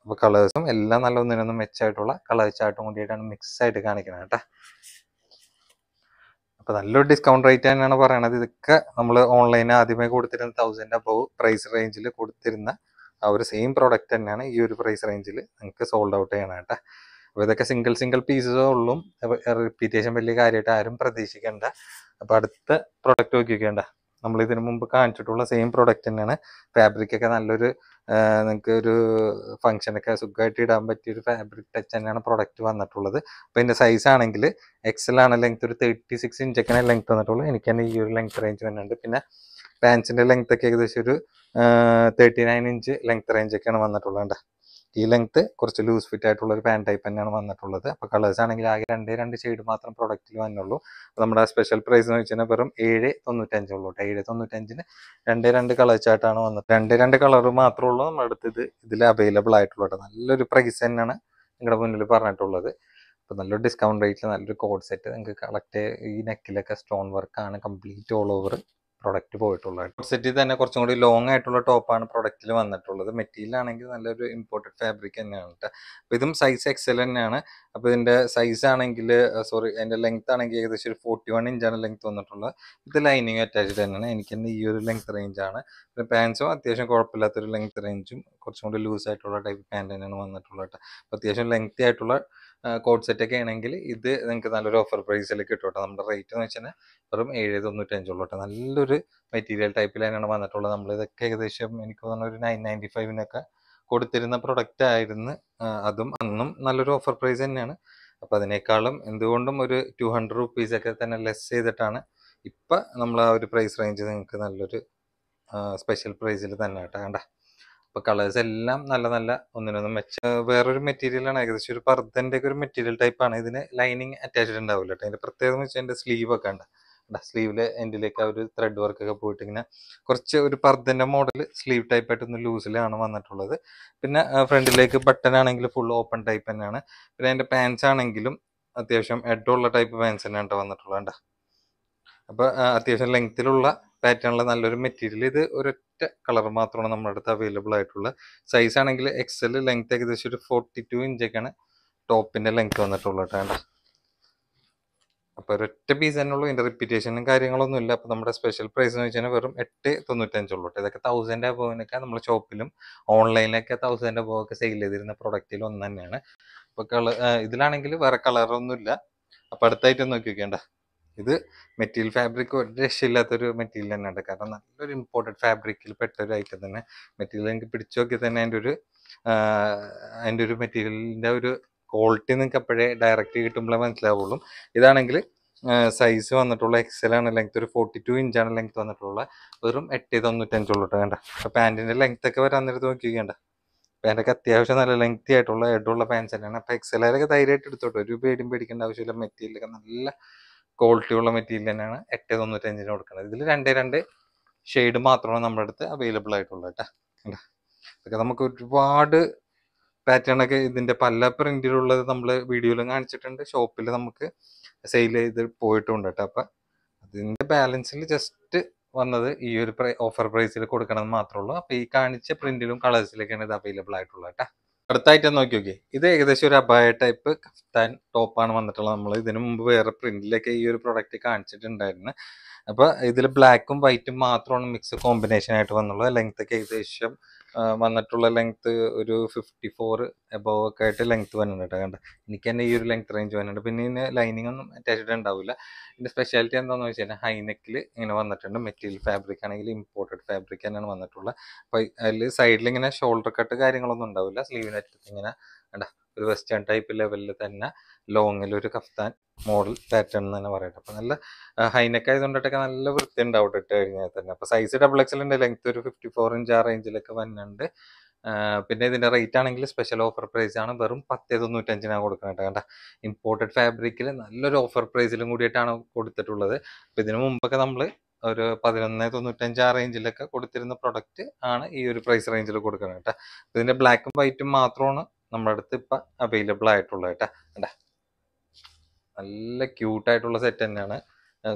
അപ്പോൾ കളേഴ്സും എല്ലാം നല്ല ഒന്നിനൊന്നും മെച്ചമായിട്ടുള്ള കളർ കൂടിയിട്ടാണ് മിക്സ് ആയിട്ട് കാണിക്കുന്നത് കേട്ടോ അപ്പോൾ നല്ലൊരു ഡിസ്കൗണ്ട് റേറ്റ് തന്നെയാണ് പറയണത് ഇതൊക്കെ നമ്മൾ ഓൺലൈനിൽ ആദ്യമേ കൊടുത്തിരുന്ന തൗസൻഡ് അബവ് പ്രൈസ് റേഞ്ചിൽ കൊടുത്തിരുന്ന ആ ഒരു സെയിം പ്രോഡക്റ്റ് തന്നെയാണ് ഈ ഒരു പ്രൈസ് റേഞ്ചിൽ നിങ്ങൾക്ക് സോൾഡ് ഔട്ട് ചെയ്യണം കേട്ടോ അപ്പോൾ ഇതൊക്കെ സിംഗിൾ സിംഗിൾ പീസസേ ഉള്ളൂ റിപ്പീറ്റേഷൻ വലിയ കാര്യമായിട്ട് ആരും പ്രതീക്ഷിക്കേണ്ട അപ്പോൾ അടുത്ത പ്രൊഡക്റ്റ് നോക്കിക്കേണ്ട നമ്മൾ ഇതിനു മുമ്പ് കാണിച്ചിട്ടുള്ള സെയിം പ്രൊഡക്റ്റ് തന്നെയാണ് ഫാബ്രിക് ഒക്കെ നല്ലൊരു നിങ്ങൾക്ക് ഒരു ഫംഗ്ഷനൊക്കെ സുഖമായിട്ട് ഇടാൻ പറ്റിയ ഒരു ഫാബ്രിക് ടച്ച് തന്നെയാണ് പ്രൊഡക്റ്റ് വന്നിട്ടുള്ളത് അപ്പോൾ ഇതിൻ്റെ സൈസ് ആണെങ്കിൽ എക്സൽ ആണ് ലെങ്ത് ഒരു തേർട്ടി സിക്സ് ഇഞ്ചൊക്കെയാണ് ലെങ്ത് വന്നിട്ടുള്ളൂ എനിക്ക് തന്നെ ഈ ഒരു ലെങ്ത് റേഞ്ച് വന്നിട്ടുണ്ട് പിന്നെ പാൻസിൻ്റെ ലെങ്ത് ഒക്കെ ഏകദേശം ഒരു thirty nine inch length range ഒക്കെയാണ് വന്നിട്ടുള്ളത് ഈ ലെങ്ത്ത് കുറച്ച് ലൂസ് ഫിറ്റ് ആയിട്ടുള്ള ഒരു പാൻ ടൈപ്പ് തന്നെയാണ് വന്നിട്ടുള്ളത് അപ്പോൾ കളേഴ്സ് ആണെങ്കിൽ ആകെ രണ്ട് രണ്ട് ഷെയ്ഡ് മാത്രം പ്രൊഡക്റ്റിൽ വന്നുള്ളൂ നമ്മുടെ സ്പെഷ്യൽ പ്രൈസ് എന്ന് വെച്ചാൽ വെറും ഏഴ് തൊണ്ണൂറ്റഞ്ച് ഉള്ളൂ ഏഴ് തൊണ്ണൂറ്റഞ്ചിന് രണ്ട് രണ്ട് കളേഴ്സ് ആയിട്ടാണ് വന്നത് രണ്ട് രണ്ട് കളർ മാത്രമേ ഉള്ളൂ നമ്മുടെ അടുത്ത് ഇത് ഇതിൽ അവൈലബിൾ ആയിട്ടുള്ളത് നല്ലൊരു പ്രൈസ് തന്നെയാണ് നിങ്ങളുടെ മുന്നിൽ പറഞ്ഞിട്ടുള്ളത് അപ്പോൾ നല്ലൊരു ഡിസ്കൗണ്ട് റേറ്റിൽ നല്ലൊരു കോഡ് സെറ്റ് നിങ്ങൾക്ക് കളക്ട് ഈ നെക്കിലൊക്കെ സ്റ്റോൺ വർക്കാണ് കംപ്ലീറ്റ് ഓൾ ഓവർ പ്രൊഡക്റ്റ് പോയിട്ടുള്ളത് സെറ്റിൽ തന്നെ കുറച്ചും കൂടി ലോങ് ആയിട്ടുള്ള ടോപ്പാണ് പ്രൊഡക്റ്റിൽ വന്നിട്ടുള്ളത് മെറ്റീരിയൽ ആണെങ്കിൽ നല്ലൊരു ഇമ്പോർട്ടഡ് ഫാബ്രിക് തന്നെയാണ് കേട്ടോ അപ്പോൾ ഇതും സൈസ് എക്സൽ തന്നെയാണ് അപ്പോൾ ഇതിൻ്റെ സൈസ് ആണെങ്കിൽ സോറി അതിൻ്റെ ലെങ്ത് ആണെങ്കിൽ ഏകദേശം ഒരു ഫോർട്ടി വൺ ഇഞ്ചാണ് ലെങ്ത് വന്നിട്ടുള്ളത് ഇത് ലൈനിങ് അറ്റാച്ച്ഡ് തന്നെയാണ് എനിക്ക് തന്നെ ഈ ഒരു ലെങ്ത് റേഞ്ചാണ് പിന്നെ പാൻസും അത്യാവശ്യം കുഴപ്പമില്ലാത്തൊരു ലെങ്ത് റേഞ്ചും കുറച്ചും കൂടി ലൂസ് ആയിട്ടുള്ള ടൈപ്പ് പാൻറ്റ് തന്നെയാണ് വന്നിട്ടുള്ളത് കേട്ടോ അപ്പോൾ അത്യാവശ്യം ലെങ്ത്തി ആയിട്ടുള്ള കോഡ് ഒക്കെ ആണെങ്കിൽ ഇത് നിങ്ങൾക്ക് നല്ലൊരു ഓഫർ പ്രൈസിൽ കിട്ടും കേട്ടോ നമ്മുടെ റേറ്റ് എന്ന് വെച്ചാൽ വെറും ഏഴ് തൊണ്ണൂറ്റഞ്ചുള്ളൂ കേട്ടോ നല്ലൊരു മെറ്റീരിയൽ ടൈപ്പിൽ തന്നെയാണ് വന്നിട്ടുള്ളത് നമ്മൾ ഇതൊക്കെ ഏകദേശം എനിക്ക് തോന്നുന്ന ഒരു നയൻ നയൻറ്റി ഫൈവിനൊക്കെ കൊടുത്തിരുന്ന പ്രൊഡക്റ്റ് ആയിരുന്നു അതും അന്നും നല്ലൊരു ഓഫർ പ്രൈസ് തന്നെയാണ് അപ്പോൾ അതിനേക്കാളും എന്തുകൊണ്ടും ഒരു ടു ഹൺഡ്രഡ് റുപ്പീസൊക്കെ തന്നെ ലെസ് ചെയ്തിട്ടാണ് ഇപ്പം നമ്മൾ ആ ഒരു പ്രൈസ് റേഞ്ച് നിങ്ങൾക്ക് നല്ലൊരു സ്പെഷ്യൽ പ്രൈസിൽ തന്നെ കേട്ടോ കണ്ട അപ്പൊ കളേഴ്സ് എല്ലാം നല്ല നല്ല ഒന്നിനൊന്നും മെച്ച വേറൊരു മെറ്റീരിയലാണ് ഏകദേശം ഒരു പർദ്ദന്റെ ഒക്കെ ഒരു മെറ്റീരിയൽ ടൈപ്പ് ആണ് ഇതിന് ലൈനിങ് അറ്റാച്ച്ഡ് ഉണ്ടാവില്ല അതിന്റെ പ്രത്യേകത എന്ന് വെച്ചാൽ എന്റെ സ്ലീവ് ഒക്കെ ഉണ്ട് സ്ലീവില് എൻഡിലേക്ക് ആ ഒരു ത്രെഡ് വർക്ക് ഒക്കെ പോയിട്ട് ഇങ്ങനെ കുറച്ച് ഒരു പർദ്ദന്റെ മോഡൽ സ്ലീവ് ടൈപ്പ് ആയിട്ടൊന്ന് ലൂസിലാണ് വന്നിട്ടുള്ളത് പിന്നെ ഫ്രണ്ടിലേക്ക് ബട്ടൺ ആണെങ്കിൽ ഫുൾ ഓപ്പൺ ടൈപ്പ് തന്നെയാണ് പിന്നെ അതിന്റെ പാൻസ് ആണെങ്കിലും അത്യാവശ്യം എഡുള്ള ടൈപ്പ് പാൻസ് തന്നെയാണ് വന്നിട്ടുള്ളത് അപ്പോൾ അത്യാവശ്യം ലെങ്ത്തിലുള്ള പാറ്റേണിലെ നല്ലൊരു മെറ്റീരിയൽ ഇത് ഒരൊറ്റ കളർ മാത്രമാണ് നമ്മുടെ അടുത്ത് അവൈലബിൾ ആയിട്ടുള്ള സൈസ് ആണെങ്കിൽ എക്സൽ ലെങ്ത് ഏകദേശം ഒരു ഫോർട്ടി ടു ഇഞ്ചൊക്കെയാണ് ടോപ്പിൻ്റെ ലെങ്ത് വന്നിട്ടുള്ളത് കേട്ടോ അപ്പോൾ ഒരൊറ്റ പീസ് തന്നെ ഉള്ളൂ ഇതിൻ്റെ റിപ്പീറ്റേഷനും കാര്യങ്ങളൊന്നും ഇല്ല അപ്പോൾ നമ്മുടെ സ്പെഷ്യൽ പ്രൈസ് എന്ന് വെച്ചാൽ വെറും എട്ട് തൊണ്ണൂറ്റഞ്ചുള്ളൂ ഇതൊക്കെ തൗസൻഡ് അബോവിനൊക്കെ നമ്മൾ ഷോപ്പിലും ഓൺലൈനിലൊക്കെ തൗസൻഡ് അബോവൊക്കെ സെയിൽ ചെയ്തിരുന്ന പ്രൊഡക്റ്റിൽ ഒന്ന് തന്നെയാണ് അപ്പോൾ കളർ ഇതിലാണെങ്കിൽ വേറെ കളറൊന്നുമില്ല അപ്പോൾ അടുത്തായിട്ട് നോക്കി വെക്കേണ്ട ഇത് മെറ്റീരിയൽ ഫാബ്രിക് ഒരു രക്ഷയില്ലാത്തൊരു മെറ്റീരിയൽ തന്നെയാണ് കാരണം നല്ലൊരു ഇമ്പോർട്ടൻറ്റ് ഫാബ്രിക്കിൽ പെട്ട ഒരു ഐറ്റം തന്നെ മെറ്റീരിയൽ എനിക്ക് പിടിച്ചു നോക്കി തന്നെ അതിൻ്റെ ഒരു അതിൻ്റെ ഒരു മെറ്റീരിയലിൻ്റെ ഒരു ക്വാളിറ്റി നിങ്ങൾക്ക് അപ്പോഴേ ഡയറക്റ്റ് കിട്ടുമ്പോഴേ മനസ്സിലാവുള്ളൂ ഇതാണെങ്കിൽ സൈസ് വന്നിട്ടുള്ള എക്സൽ ആണ് ലെങ്ത് ഒരു ഫോർട്ടി ടു ഇഞ്ചാണ് ലെങ്ത് വന്നിട്ടുള്ള വെറും എട്ട് തൊണ്ണൂറ്റഞ്ചുള്ളൂ കേട്ടോ അപ്പോൾ പാൻറ്റിൻ്റെ ലെങ്ത് ഒക്കെ വരാൻ നേരത്ത് നോക്കിക്കേണ്ട പാൻറ്റൊക്കെ അത്യാവശ്യം നല്ല ലെങ്ത്തി ആയിട്ടുള്ള എഡുള്ള പാൻസ് തന്നെയാണ് അപ്പോൾ എക്സലൊക്കെ ധൈര്യമായിട്ട് എടുത്തോട്ടെ ഒരു പേടിയും പേടിക്കേണ്ട ആവശ്യമില്ല മെറ്റീരിയലൊക്കെ നല്ല ഉള്ള മെറ്റീരിയൽ തന്നെയാണ് എട്ട് തൊണ്ണൂറ്റഞ്ചിന് കൊടുക്കുന്നത് ഇതിൽ രണ്ട് രണ്ട് ഷെയ്ഡ് മാത്രമാണ് നമ്മുടെ അടുത്ത് അവൈലബിൾ ആയിട്ടുള്ളത് കേട്ടോ ഇതൊക്കെ നമുക്ക് ഒരുപാട് പാറ്റേൺ ഒക്കെ ഇതിൻ്റെ പല പ്രിന്റിലുള്ളത് നമ്മൾ വീഡിയോയിലും കാണിച്ചിട്ടുണ്ട് ഷോപ്പിൽ നമുക്ക് സെയിൽ ചെയ്ത് പോയിട്ടുണ്ട് കേട്ടോ അപ്പം അതിൻ്റെ ബാലൻസിൽ ജസ്റ്റ് വന്നത് ഈ ഒരു ഓഫർ പ്രൈസിൽ കൊടുക്കണമെന്ന് മാത്രമേ ഉള്ളൂ അപ്പൊ ഈ കാണിച്ച പ്രിന്റിലും കളേഴ്സിലൊക്കെയാണ് ഇത് അവൈലബിൾ ആയിട്ടുള്ളത് കേട്ടോ അടുത്തായിട്ട് നോക്കി നോക്കി ഇത് ഏകദേശം ഒരു അബായ ടൈപ്പ് കഫ്താൻ ടോപ്പാണ് വന്നിട്ടുള്ളത് നമ്മൾ ഇതിനു മുമ്പ് വേറെ പ്രിന്റിലൊക്കെ ഈ ഒരു പ്രൊഡക്റ്റ് കാണിച്ചിട്ടുണ്ടായിരുന്നു അപ്പോൾ ഇതിൽ ബ്ലാക്കും വൈറ്റും മാത്രമാണ് മിക്സ് കോമ്പിനേഷൻ ആയിട്ട് വന്നുള്ളത് ലെങ്ത് ഒക്കെ ഏകദേശം വന്നിട്ടുള്ള ലെങ്ത് ഒരു ഫിഫ്റ്റി ഫോർ എബോവ് ഒക്കെ ആയിട്ട് ലെങ്ത് വരുന്നുണ്ട് കണ്ട എനിക്ക് തന്നെ ഈ ഒരു ലെങ്ത് റേഞ്ച് വരുന്നുണ്ട് പിന്നെ ഇതിന് ലൈനിങ് ഒന്നും അറ്റാച്ച്ഡ് ഉണ്ടാവില്ല ഇതിൻ്റെ സ്പെഷ്യാലിറ്റി എന്താണെന്ന് വെച്ച് കഴിഞ്ഞാൽ ഹൈനെക്കിൽ ഇങ്ങനെ വന്നിട്ടുണ്ട് മെറ്റീരിയൽ ഫാബ്രിക് ആണെങ്കിൽ ഇമ്പോർട്ടഡ് ഫാബ്രിക് തന്നെയാണ് വന്നിട്ടുള്ളത് അപ്പോൾ അതിൽ സൈഡിൽ ഇങ്ങനെ ഷോൾഡർ കട്ട് കാര്യങ്ങളൊന്നും ഉണ്ടാവില്ല സ്ലീവിനറ്റത്ത് ഇങ്ങനെ കണ്ട ഒരു വെസ്റ്റേൺ ടൈപ്പ് ലെവലിൽ തന്നെ ലോങ്ങിൽ ഒരു കഫ്താൻ മോഡൽ പാറ്റേൺ എന്ന് തന്നെ പറയട്ടെ അപ്പം നല്ല ഹൈനെക്ക് ആയതുകൊണ്ടിട്ടൊക്കെ നല്ല വൃത്തി ഉണ്ടാവും ഇട്ട് കഴിഞ്ഞാൽ തന്നെ അപ്പോൾ സൈസ് ഡബിൾ ഉണ്ട് ലെങ്ത് ഒരു ഫിഫ്റ്റി ഫോർ ഇഞ്ച് ആ റേഞ്ചിലൊക്കെ വന്നിട്ടുണ്ട് പിന്നെ ഇതിൻ്റെ റേറ്റ് ആണെങ്കിൽ സ്പെഷ്യൽ ഓഫർ പ്രൈസ് ആണ് വെറും പത്തേ തൊണ്ണൂറ്റഞ്ചിനാണ് കൊടുക്കുന്നത് കണ്ട ഇമ്പോർട്ടഡ് ഫാബ്രിക്കിൽ നല്ലൊരു ഓഫർ പ്രൈസിലും കൂടിയിട്ടാണ് കൊടുത്തിട്ടുള്ളത് അപ്പം ഇതിനു മുമ്പൊക്കെ നമ്മൾ ഒരു പതിനൊന്ന് തൊണ്ണൂറ്റഞ്ച് ആ റേഞ്ചിലൊക്കെ കൊടുത്തിരുന്ന പ്രൊഡക്റ്റ് ആണ് ഈ ഒരു പ്രൈസ് റേഞ്ചിൽ കൊടുക്കുന്നത് കേട്ടോ ഇതിൻ്റെ ബ്ലാക്കും വൈറ്റും മാത്രമാണ് നമ്മുടെ അടുത്ത് ഇപ്പം അവൈലബിൾ ആയിട്ടുള്ളത് കേട്ടാ അല്ല നല്ല ക്യൂട്ടായിട്ടുള്ള സെറ്റ് തന്നെയാണ്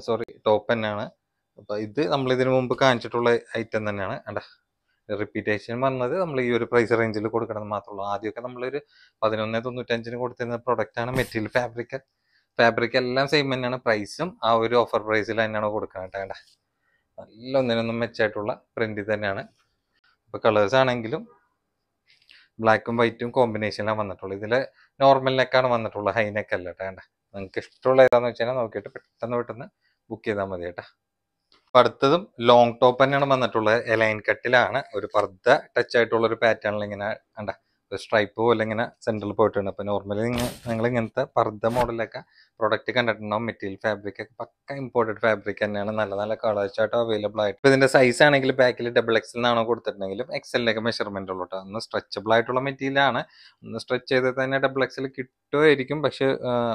സോറി ടോപ്പ് തന്നെയാണ് അപ്പോൾ ഇത് നമ്മൾ ഇതിനു മുമ്പ് കാണിച്ചിട്ടുള്ള ഐറ്റം തന്നെയാണ് അല്ല റിപ്പീറ്റേഷൻ വന്നത് നമ്മൾ ഈ ഒരു പ്രൈസ് റേഞ്ചിൽ കൊടുക്കണം മാത്രമുള്ളൂ ആദ്യമൊക്കെ നമ്മളൊരു പതിനൊന്ന് തൊണ്ണൂറ്റഞ്ചിന് കൊടുത്തിരുന്ന പ്രൊഡക്റ്റാണ് മെറ്റീരിയൽ ഫാബ്രിക് ഫാബ്രിക് എല്ലാം സെയിം തന്നെയാണ് പ്രൈസും ആ ഒരു ഓഫർ പ്രൈസിൽ തന്നെയാണ് കൊടുക്കുന്നത് കേട്ടോ നല്ല ഒന്നിനൊന്നും മെച്ചമായിട്ടുള്ള പ്രിന്റ് തന്നെയാണ് ഇപ്പോൾ കളേഴ്സ് ആണെങ്കിലും ബ്ലാക്കും വൈറ്റും കോമ്പിനേഷനിലാണ് വന്നിട്ടുള്ളത് ഇതിൽ നോർമൽ നെക്കാണ് വന്നിട്ടുള്ളത് ഹൈ നെക്ക് അല്ല കേട്ടോ വേണ്ട നിങ്ങൾക്ക് ഇഷ്ടമുള്ള ഏതാന്ന് വെച്ചാൽ നോക്കിയിട്ട് പെട്ടെന്ന് പെട്ടെന്ന് ബുക്ക് ചെയ്താൽ മതി കേട്ടോ അപ്പം അടുത്തതും ലോങ് ടോപ്പ് തന്നെയാണ് വന്നിട്ടുള്ളത് എലൈൻ കട്ടിലാണ് ഒരു പർദ്ദ ടച്ച് ആയിട്ടുള്ള ഒരു പാറ്റേണിൽ ഇങ്ങനെ വേണ്ട സ്ട്രൈപ്പ് പോലെ ഇങ്ങനെ സെൻറ്ററിൽ പോയിട്ടുണ്ട് അപ്പോൾ നോർമലി നിങ്ങൾ ഇങ്ങനത്തെ പർദ്ധ മോഡലൊക്കെ പ്രോഡക്റ്റ് കണ്ടിട്ടുണ്ടാവും മെറ്റീരിയൽ ഫാബ്രിക് ഒക്കെ പക്ക ഇമ്പോർട്ടഡ് ഫാബ്രിക് തന്നെയാണ് നല്ല നല്ല കളേഴ്സ് ആയിട്ട് അവൈലബിൾ ആയിട്ട് ഇപ്പോൾ ഇതിൻ്റെ സൈസ് ആണെങ്കിൽ ബാക്കിൽ ഡബിൾ എക്സൽ എന്നാണോ കൊടുത്തിട്ടുണ്ടെങ്കിലും എക്സലിലൊക്കെ മെഷർമെൻ്റ് ഉള്ളൂ കേട്ടോ ഒന്ന് സ്ട്രെച്ചബിൾ ആയിട്ടുള്ള മെറ്റീരിയലാണ് ഒന്ന് സ്ട്രെച്ച് ചെയ്ത് തന്നെ ഡബിൾ എക്സിൽ കിട്ടുമായിരിക്കും പക്ഷേ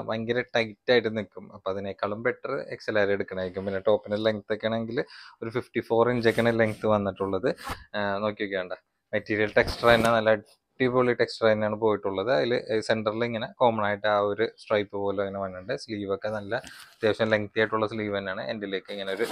ഭയങ്കര ടൈറ്റ് ആയിട്ട് നിൽക്കും അപ്പോൾ അതിനേക്കാളും ബെറ്റർ എക്സൽ ആരും എടുക്കണമായിരിക്കും പിന്നെ ടോപ്പിൻ്റെ ലെങ്ത് ഒക്കെ ആണെങ്കിൽ ഒരു ഫിഫ്റ്റി ഫോർ ഇഞ്ചൊക്കെയാണ് ലെങ്ത് വന്നിട്ടുള്ളത് നോക്കി നോക്കിയൊക്കെയാണ്ട മെറ്റീരിയൽ ടെക്സ്റ്റർ തന്നെ നല്ല അടിപൊളി ടെക്സ്റ്റർ തന്നെയാണ് പോയിട്ടുള്ളത് അതിൽ സെൻറ്ററിൽ ഇങ്ങനെ കോമൺ ആയിട്ട് ആ ഒരു സ്ട്രൈപ്പ് പോലെ അങ്ങനെ വന്നിട്ടുണ്ട് സ്ലീവൊക്കെ നല്ല അത്യാവശ്യം ലെങ്തി ആയിട്ടുള്ള സ്ലീവ് തന്നെയാണ് എൻ്റെലേക്ക് ഇങ്ങനെ ഒരു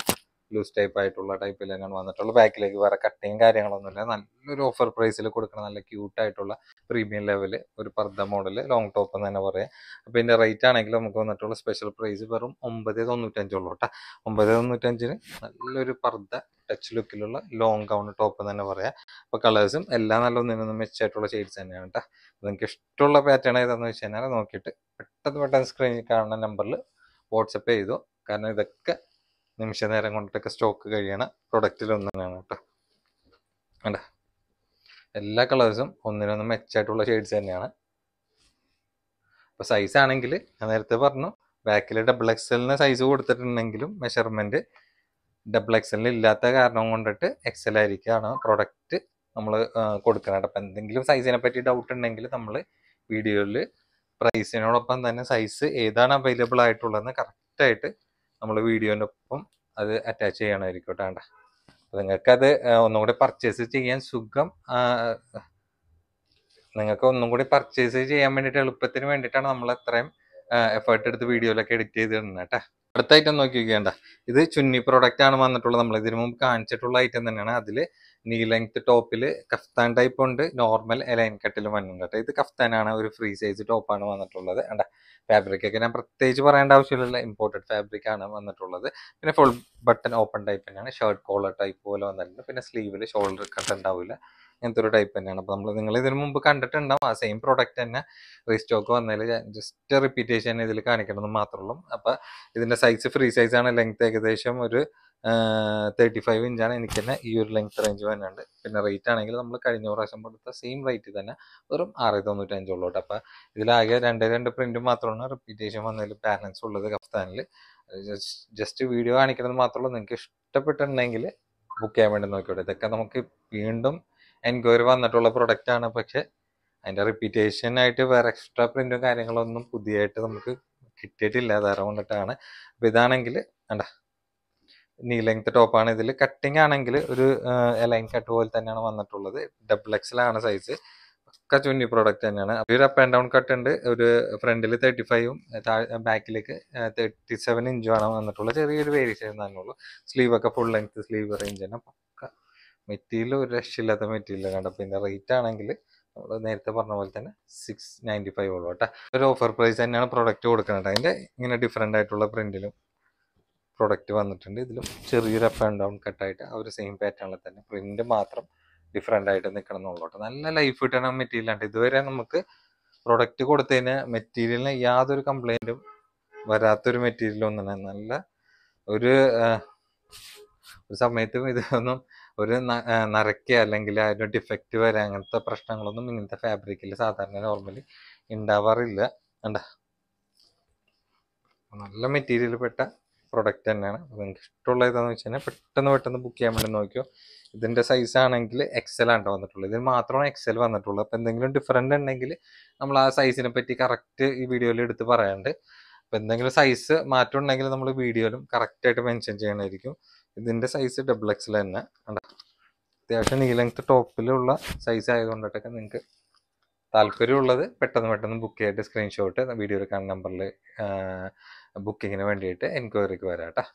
ലൂസ് ടൈപ്പ് ആയിട്ടുള്ള അങ്ങനെ വന്നിട്ടുള്ള ബാക്കിലേക്ക് വേറെ കട്ടയും കാര്യങ്ങളൊന്നുമില്ല നല്ലൊരു ഓഫർ പ്രൈസിൽ കൊടുക്കണം നല്ല ക്യൂട്ടായിട്ടുള്ള പ്രീമിയം ലെവൽ ഒരു പർദ്ദ മോഡൽ ലോങ് ടോപ്പ് എന്ന് തന്നെ പറയാം അപ്പോൾ ഇതിൻ്റെ റേറ്റ് ആണെങ്കിൽ നമുക്ക് വന്നിട്ടുള്ള സ്പെഷ്യൽ പ്രൈസ് വെറും ഒമ്പത് തൊണ്ണൂറ്റഞ്ചുള്ളൂ കേട്ടോ ഒമ്പത് തൊണ്ണൂറ്റഞ്ചിന് നല്ലൊരു പർദ്ദ ടച്ച് ലുക്കിലുള്ള ലോങ് ഗൗൺ ടോപ്പ് എന്ന് തന്നെ പറയാം അപ്പോൾ കളേഴ്സും എല്ലാം നല്ല ഒന്നിനൊന്നും മെച്ചമായിട്ടുള്ള ഷെയ്ഡ്സ് തന്നെയാണ് കേട്ടോ നിങ്ങൾക്ക് ഇഷ്ടമുള്ള പാറ്റേൺ ഏതാണെന്ന് വെച്ച് കഴിഞ്ഞാൽ നോക്കിയിട്ട് പെട്ടെന്ന് പെട്ടെന്ന് സ്ക്രീനിൽ കാണുന്ന നമ്പറിൽ വാട്സപ്പ് ചെയ്തു കാരണം ഇതൊക്കെ നിമിഷ നേരം കൊണ്ടിട്ടൊക്കെ സ്റ്റോക്ക് കഴിയണ പ്രൊഡക്റ്റിൽ ഒന്നിനാണ് കേട്ടോ അല്ല എല്ലാ കളേഴ്സും ഒന്നിനൊന്നും മെച്ചായിട്ടുള്ള ഷെയ്ഡ്സ് തന്നെയാണ് അപ്പോൾ സൈസ് ആണെങ്കിൽ ഞാൻ നേരത്തെ പറഞ്ഞു ബാക്കിൽ ഡബിൾ എക്സലിന് സൈസ് കൊടുത്തിട്ടുണ്ടെങ്കിലും മെഷർമെൻറ്റ് ഡബിൾ എക്സലിന് ഇല്ലാത്ത കാരണം കൊണ്ടിട്ട് എക്സൽ ആയിരിക്കുകയാണ് പ്രൊഡക്റ്റ് നമ്മൾ കൊടുക്കുന്നത് അപ്പം എന്തെങ്കിലും സൈസിനെ പറ്റി ഡൗട്ട് ഉണ്ടെങ്കിൽ നമ്മൾ വീഡിയോയിൽ പ്രൈസിനോടൊപ്പം തന്നെ സൈസ് ഏതാണ് അവൈലബിൾ ആയിട്ടുള്ളതെന്ന് കറക്റ്റായിട്ട് നമ്മൾ വീഡിയോൻ്റെ ഒപ്പം അത് അറ്റാച്ച് ചെയ്യണമായിരിക്കും കേട്ടോ അത് നിങ്ങൾക്കത് കൂടി പർച്ചേസ് ചെയ്യാൻ സുഖം നിങ്ങൾക്ക് ഒന്നും കൂടി പർച്ചേസ് ചെയ്യാൻ വേണ്ടിയിട്ട് എളുപ്പത്തിന് വേണ്ടിയിട്ടാണ് നമ്മൾ അത്രയും എഫേർട്ട് എടുത്ത് വീഡിയോയിലൊക്കെ എഡിറ്റ് ചെയ്ത് ഇടുന്നത് കേട്ടോ അടുത്ത ഐറ്റം നോക്കി ഇത് ചുന്നി പ്രോഡക്റ്റ് ആണ് വന്നിട്ടുള്ളത് നമ്മൾ ഇതിനു മുമ്പ് കാണിച്ചിട്ടുള്ള ഐറ്റം തന്നെയാണ് അതിൽ നീ ലെങ്ത് ടോപ്പിൽ കഫ്താൻ ടൈപ്പ് ഉണ്ട് നോർമൽ എലൈൻ കട്ടിലും വന്നിട്ടുണ്ട് കേട്ടോ ഇത് കഫ്താനാണ് ഒരു ഫ്രീ സൈസ് ടോപ്പാണ് വന്നിട്ടുള്ളത് കണ്ട ഫാബ്രിക്കൊക്കെ ഞാൻ പ്രത്യേകിച്ച് പറയേണ്ട ആവശ്യമില്ല ഇമ്പോർട്ടഡ് ഫാബ്രിക് ആണ് വന്നിട്ടുള്ളത് പിന്നെ ഫുൾ ബട്ടൺ ഓപ്പൺ ടൈപ്പ് തന്നെയാണ് ഷർട്ട് കോളർ ടൈപ്പ് പോലെ വന്നിട്ടുണ്ട് പിന്നെ സ്ലീവിൽ ഷോൾഡർ കട്ട് ഉണ്ടാവില്ല ഇങ്ങനത്തെ ഒരു ടൈപ്പ് തന്നെയാണ് അപ്പോൾ നമ്മൾ നിങ്ങൾ ഇതിനു മുമ്പ് കണ്ടിട്ടുണ്ടാവും ആ സെയിം പ്രോഡക്റ്റ് തന്നെ റീസ്റ്റോക്ക് വന്നതിൽ ജസ്റ്റ് റിപ്പീറ്റേഷൻ ഇതിൽ കാണിക്കണമെന്ന് മാത്രമുള്ളൂ അപ്പോൾ ഇതിൻ്റെ സൈസ് ഫ്രീ സൈസാണ് ലെങ്ത് ഏകദേശം ഒരു തേർട്ടി ഫൈവ് ഇഞ്ചാണ് എനിക്ക് തന്നെ ഈ ഒരു ലെങ്ത് റേഞ്ച് വരുന്നുണ്ട് പിന്നെ റേറ്റ് ആണെങ്കിൽ നമ്മൾ കഴിഞ്ഞ പ്രാവശ്യം കൊടുത്ത സെയിം റേറ്റ് തന്നെ വെറും ആറ് തൊണ്ണൂറ്റഞ്ചുള്ളൂ കേട്ടോ അപ്പോൾ ഇതിലാകെ രണ്ട് രണ്ട് പ്രിന്റും മാത്രമാണ് റിപ്പീറ്റേഷൻ വന്നതിൽ ബാലൻസ് ഉള്ളത് കഫ്താനിൽ ജസ്റ്റ് വീഡിയോ കാണിക്കുന്നത് മാത്രമല്ല നിങ്ങൾക്ക് ഇഷ്ടപ്പെട്ടിട്ടുണ്ടെങ്കിൽ ബുക്ക് ചെയ്യാൻ വേണ്ടി നോക്കിയോട്ടെ ഇതൊക്കെ നമുക്ക് വീണ്ടും എൻക്വയറി വന്നിട്ടുള്ള പ്രൊഡക്റ്റാണ് പക്ഷെ അതിൻ്റെ റിപ്പീറ്റേഷൻ ആയിട്ട് വേറെ എക്സ്ട്രാ പ്രിന്റും കാര്യങ്ങളൊന്നും പുതിയതായിട്ട് നമുക്ക് കിട്ടിയിട്ടില്ല അതുകൊണ്ട് കൊണ്ടിട്ടാണ് അപ്പോൾ ഇതാണെങ്കിൽ വേണ്ട നീ ലെങ്ത് ടോപ്പാണ് ഇതിൽ കട്ടിങ് ആണെങ്കിൽ ഒരു ലൈൻ കട്ട് പോലെ തന്നെയാണ് വന്നിട്ടുള്ളത് ഡബിൾ എക്സിലാണ് സൈസ് ഒക്കെ ചുന്നി പ്രോഡക്റ്റ് തന്നെയാണ് ഒരു അപ്പ് ആൻഡ് ഡൗൺ കട്ട് ഉണ്ട് ഒരു ഫ്രണ്ടിൽ തേർട്ടി ഫൈവും ബാക്കിലേക്ക് തേർട്ടി സെവൻ ആണ് വന്നിട്ടുള്ളത് ചെറിയൊരു വേരിയേഷൻ തന്നെ സ്ലീവ് ഒക്കെ ഫുൾ ലെങ്ത് സ്ലീവ് റേഞ്ച് തന്നെ പക്ക മെറ്റീരിയൽ ഒരു രക്ഷയില്ലാത്ത മെറ്റീരിയൽ കണ്ട പിന്നെ റേറ്റ് ആണെങ്കിൽ നമ്മൾ നേരത്തെ പറഞ്ഞ പോലെ തന്നെ സിക്സ് നയൻറ്റി ഫൈവ് ഉള്ളൂ കേട്ടോ ഒരു ഓഫർ പ്രൈസ് തന്നെയാണ് പ്രോഡക്റ്റ് കൊടുക്കുന്നത് അതിൻ്റെ ഇങ്ങനെ ഡിഫറെൻ്റ് ആയിട്ടുള്ള പ്രിൻറ്റിലും പ്രൊഡക്റ്റ് വന്നിട്ടുണ്ട് ഇതിലും ചെറിയൊരു അപ്പ് ആൻഡ് ഡൗൺ കട്ടായിട്ട് ആ ഒരു സെയിം പാറ്റേണിൽ തന്നെ പ്രിന്റ് മാത്രം ഡിഫറെൻ്റ് ആയിട്ട് നിൽക്കണം നല്ല ലൈഫ് കിട്ടണ മെറ്റീരിയലാണ് ഇതുവരെ നമുക്ക് പ്രൊഡക്റ്റ് കൊടുത്തതിന് മെറ്റീരിയലിന് യാതൊരു കംപ്ലൈൻറ്റും വരാത്തൊരു മെറ്റീരിയൽ ഒന്നാണ് നല്ല ഒരു ഒരു സമയത്തും ഇതൊന്നും ഒരു നരക്കുക അല്ലെങ്കിൽ അതിൻ്റെ ഡിഫക്റ്റ് വരെ അങ്ങനത്തെ പ്രശ്നങ്ങളൊന്നും ഇങ്ങനത്തെ ഫാബ്രിക്കിൽ സാധാരണ നോർമലി ഉണ്ടാവാറില്ല കണ്ട നല്ല മെറ്റീരിയൽ പെട്ട പ്രൊഡക്റ്റ് തന്നെയാണ് അപ്പോൾ നിങ്ങൾക്ക് ഇഷ്ടമുള്ള ഏതാണെന്ന് വെച്ച് കഴിഞ്ഞാൽ പെട്ടെന്ന് പെട്ടെന്ന് ബുക്ക് ചെയ്യാൻ വേണ്ടി നോക്കിയോ ഇതിൻ്റെ സൈസ് ആണെങ്കിൽ എക്സൽ ആണ് വന്നിട്ടുള്ളത് ഇതിന് മാത്രമാണ് എക്സൽ വന്നിട്ടുള്ളൂ അപ്പോൾ എന്തെങ്കിലും ഡിഫറൻറ്റ് ഉണ്ടെങ്കിൽ നമ്മൾ ആ സൈസിനെ പറ്റി കറക്റ്റ് ഈ വീഡിയോയിൽ എടുത്ത് പറയാണ്ട് അപ്പോൾ എന്തെങ്കിലും സൈസ് മാറ്റം ഉണ്ടെങ്കിൽ നമ്മൾ വീഡിയോയിലും കറക്റ്റായിട്ട് മെൻഷൻ ചെയ്യണമായിരിക്കും ഇതിൻ്റെ സൈസ് ഡബിൾ എക്സൽ തന്നെ അത്യാവശ്യം നീ ലെങ്ത് ടോപ്പിലുള്ള സൈസ് ആയതുകൊണ്ടിട്ടൊക്കെ നിങ്ങൾക്ക് താല്പര്യമുള്ളത് പെട്ടെന്ന് പെട്ടെന്ന് ബുക്ക് ചെയ്തിട്ട് സ്ക്രീൻഷോട്ട് വീഡിയോ കാണുന്ന നമ്പറിൽ ബുക്കിങ്ങിന് വേണ്ടിയിട്ട് എൻക്വയറിക്ക് വരാം കേട്ടോ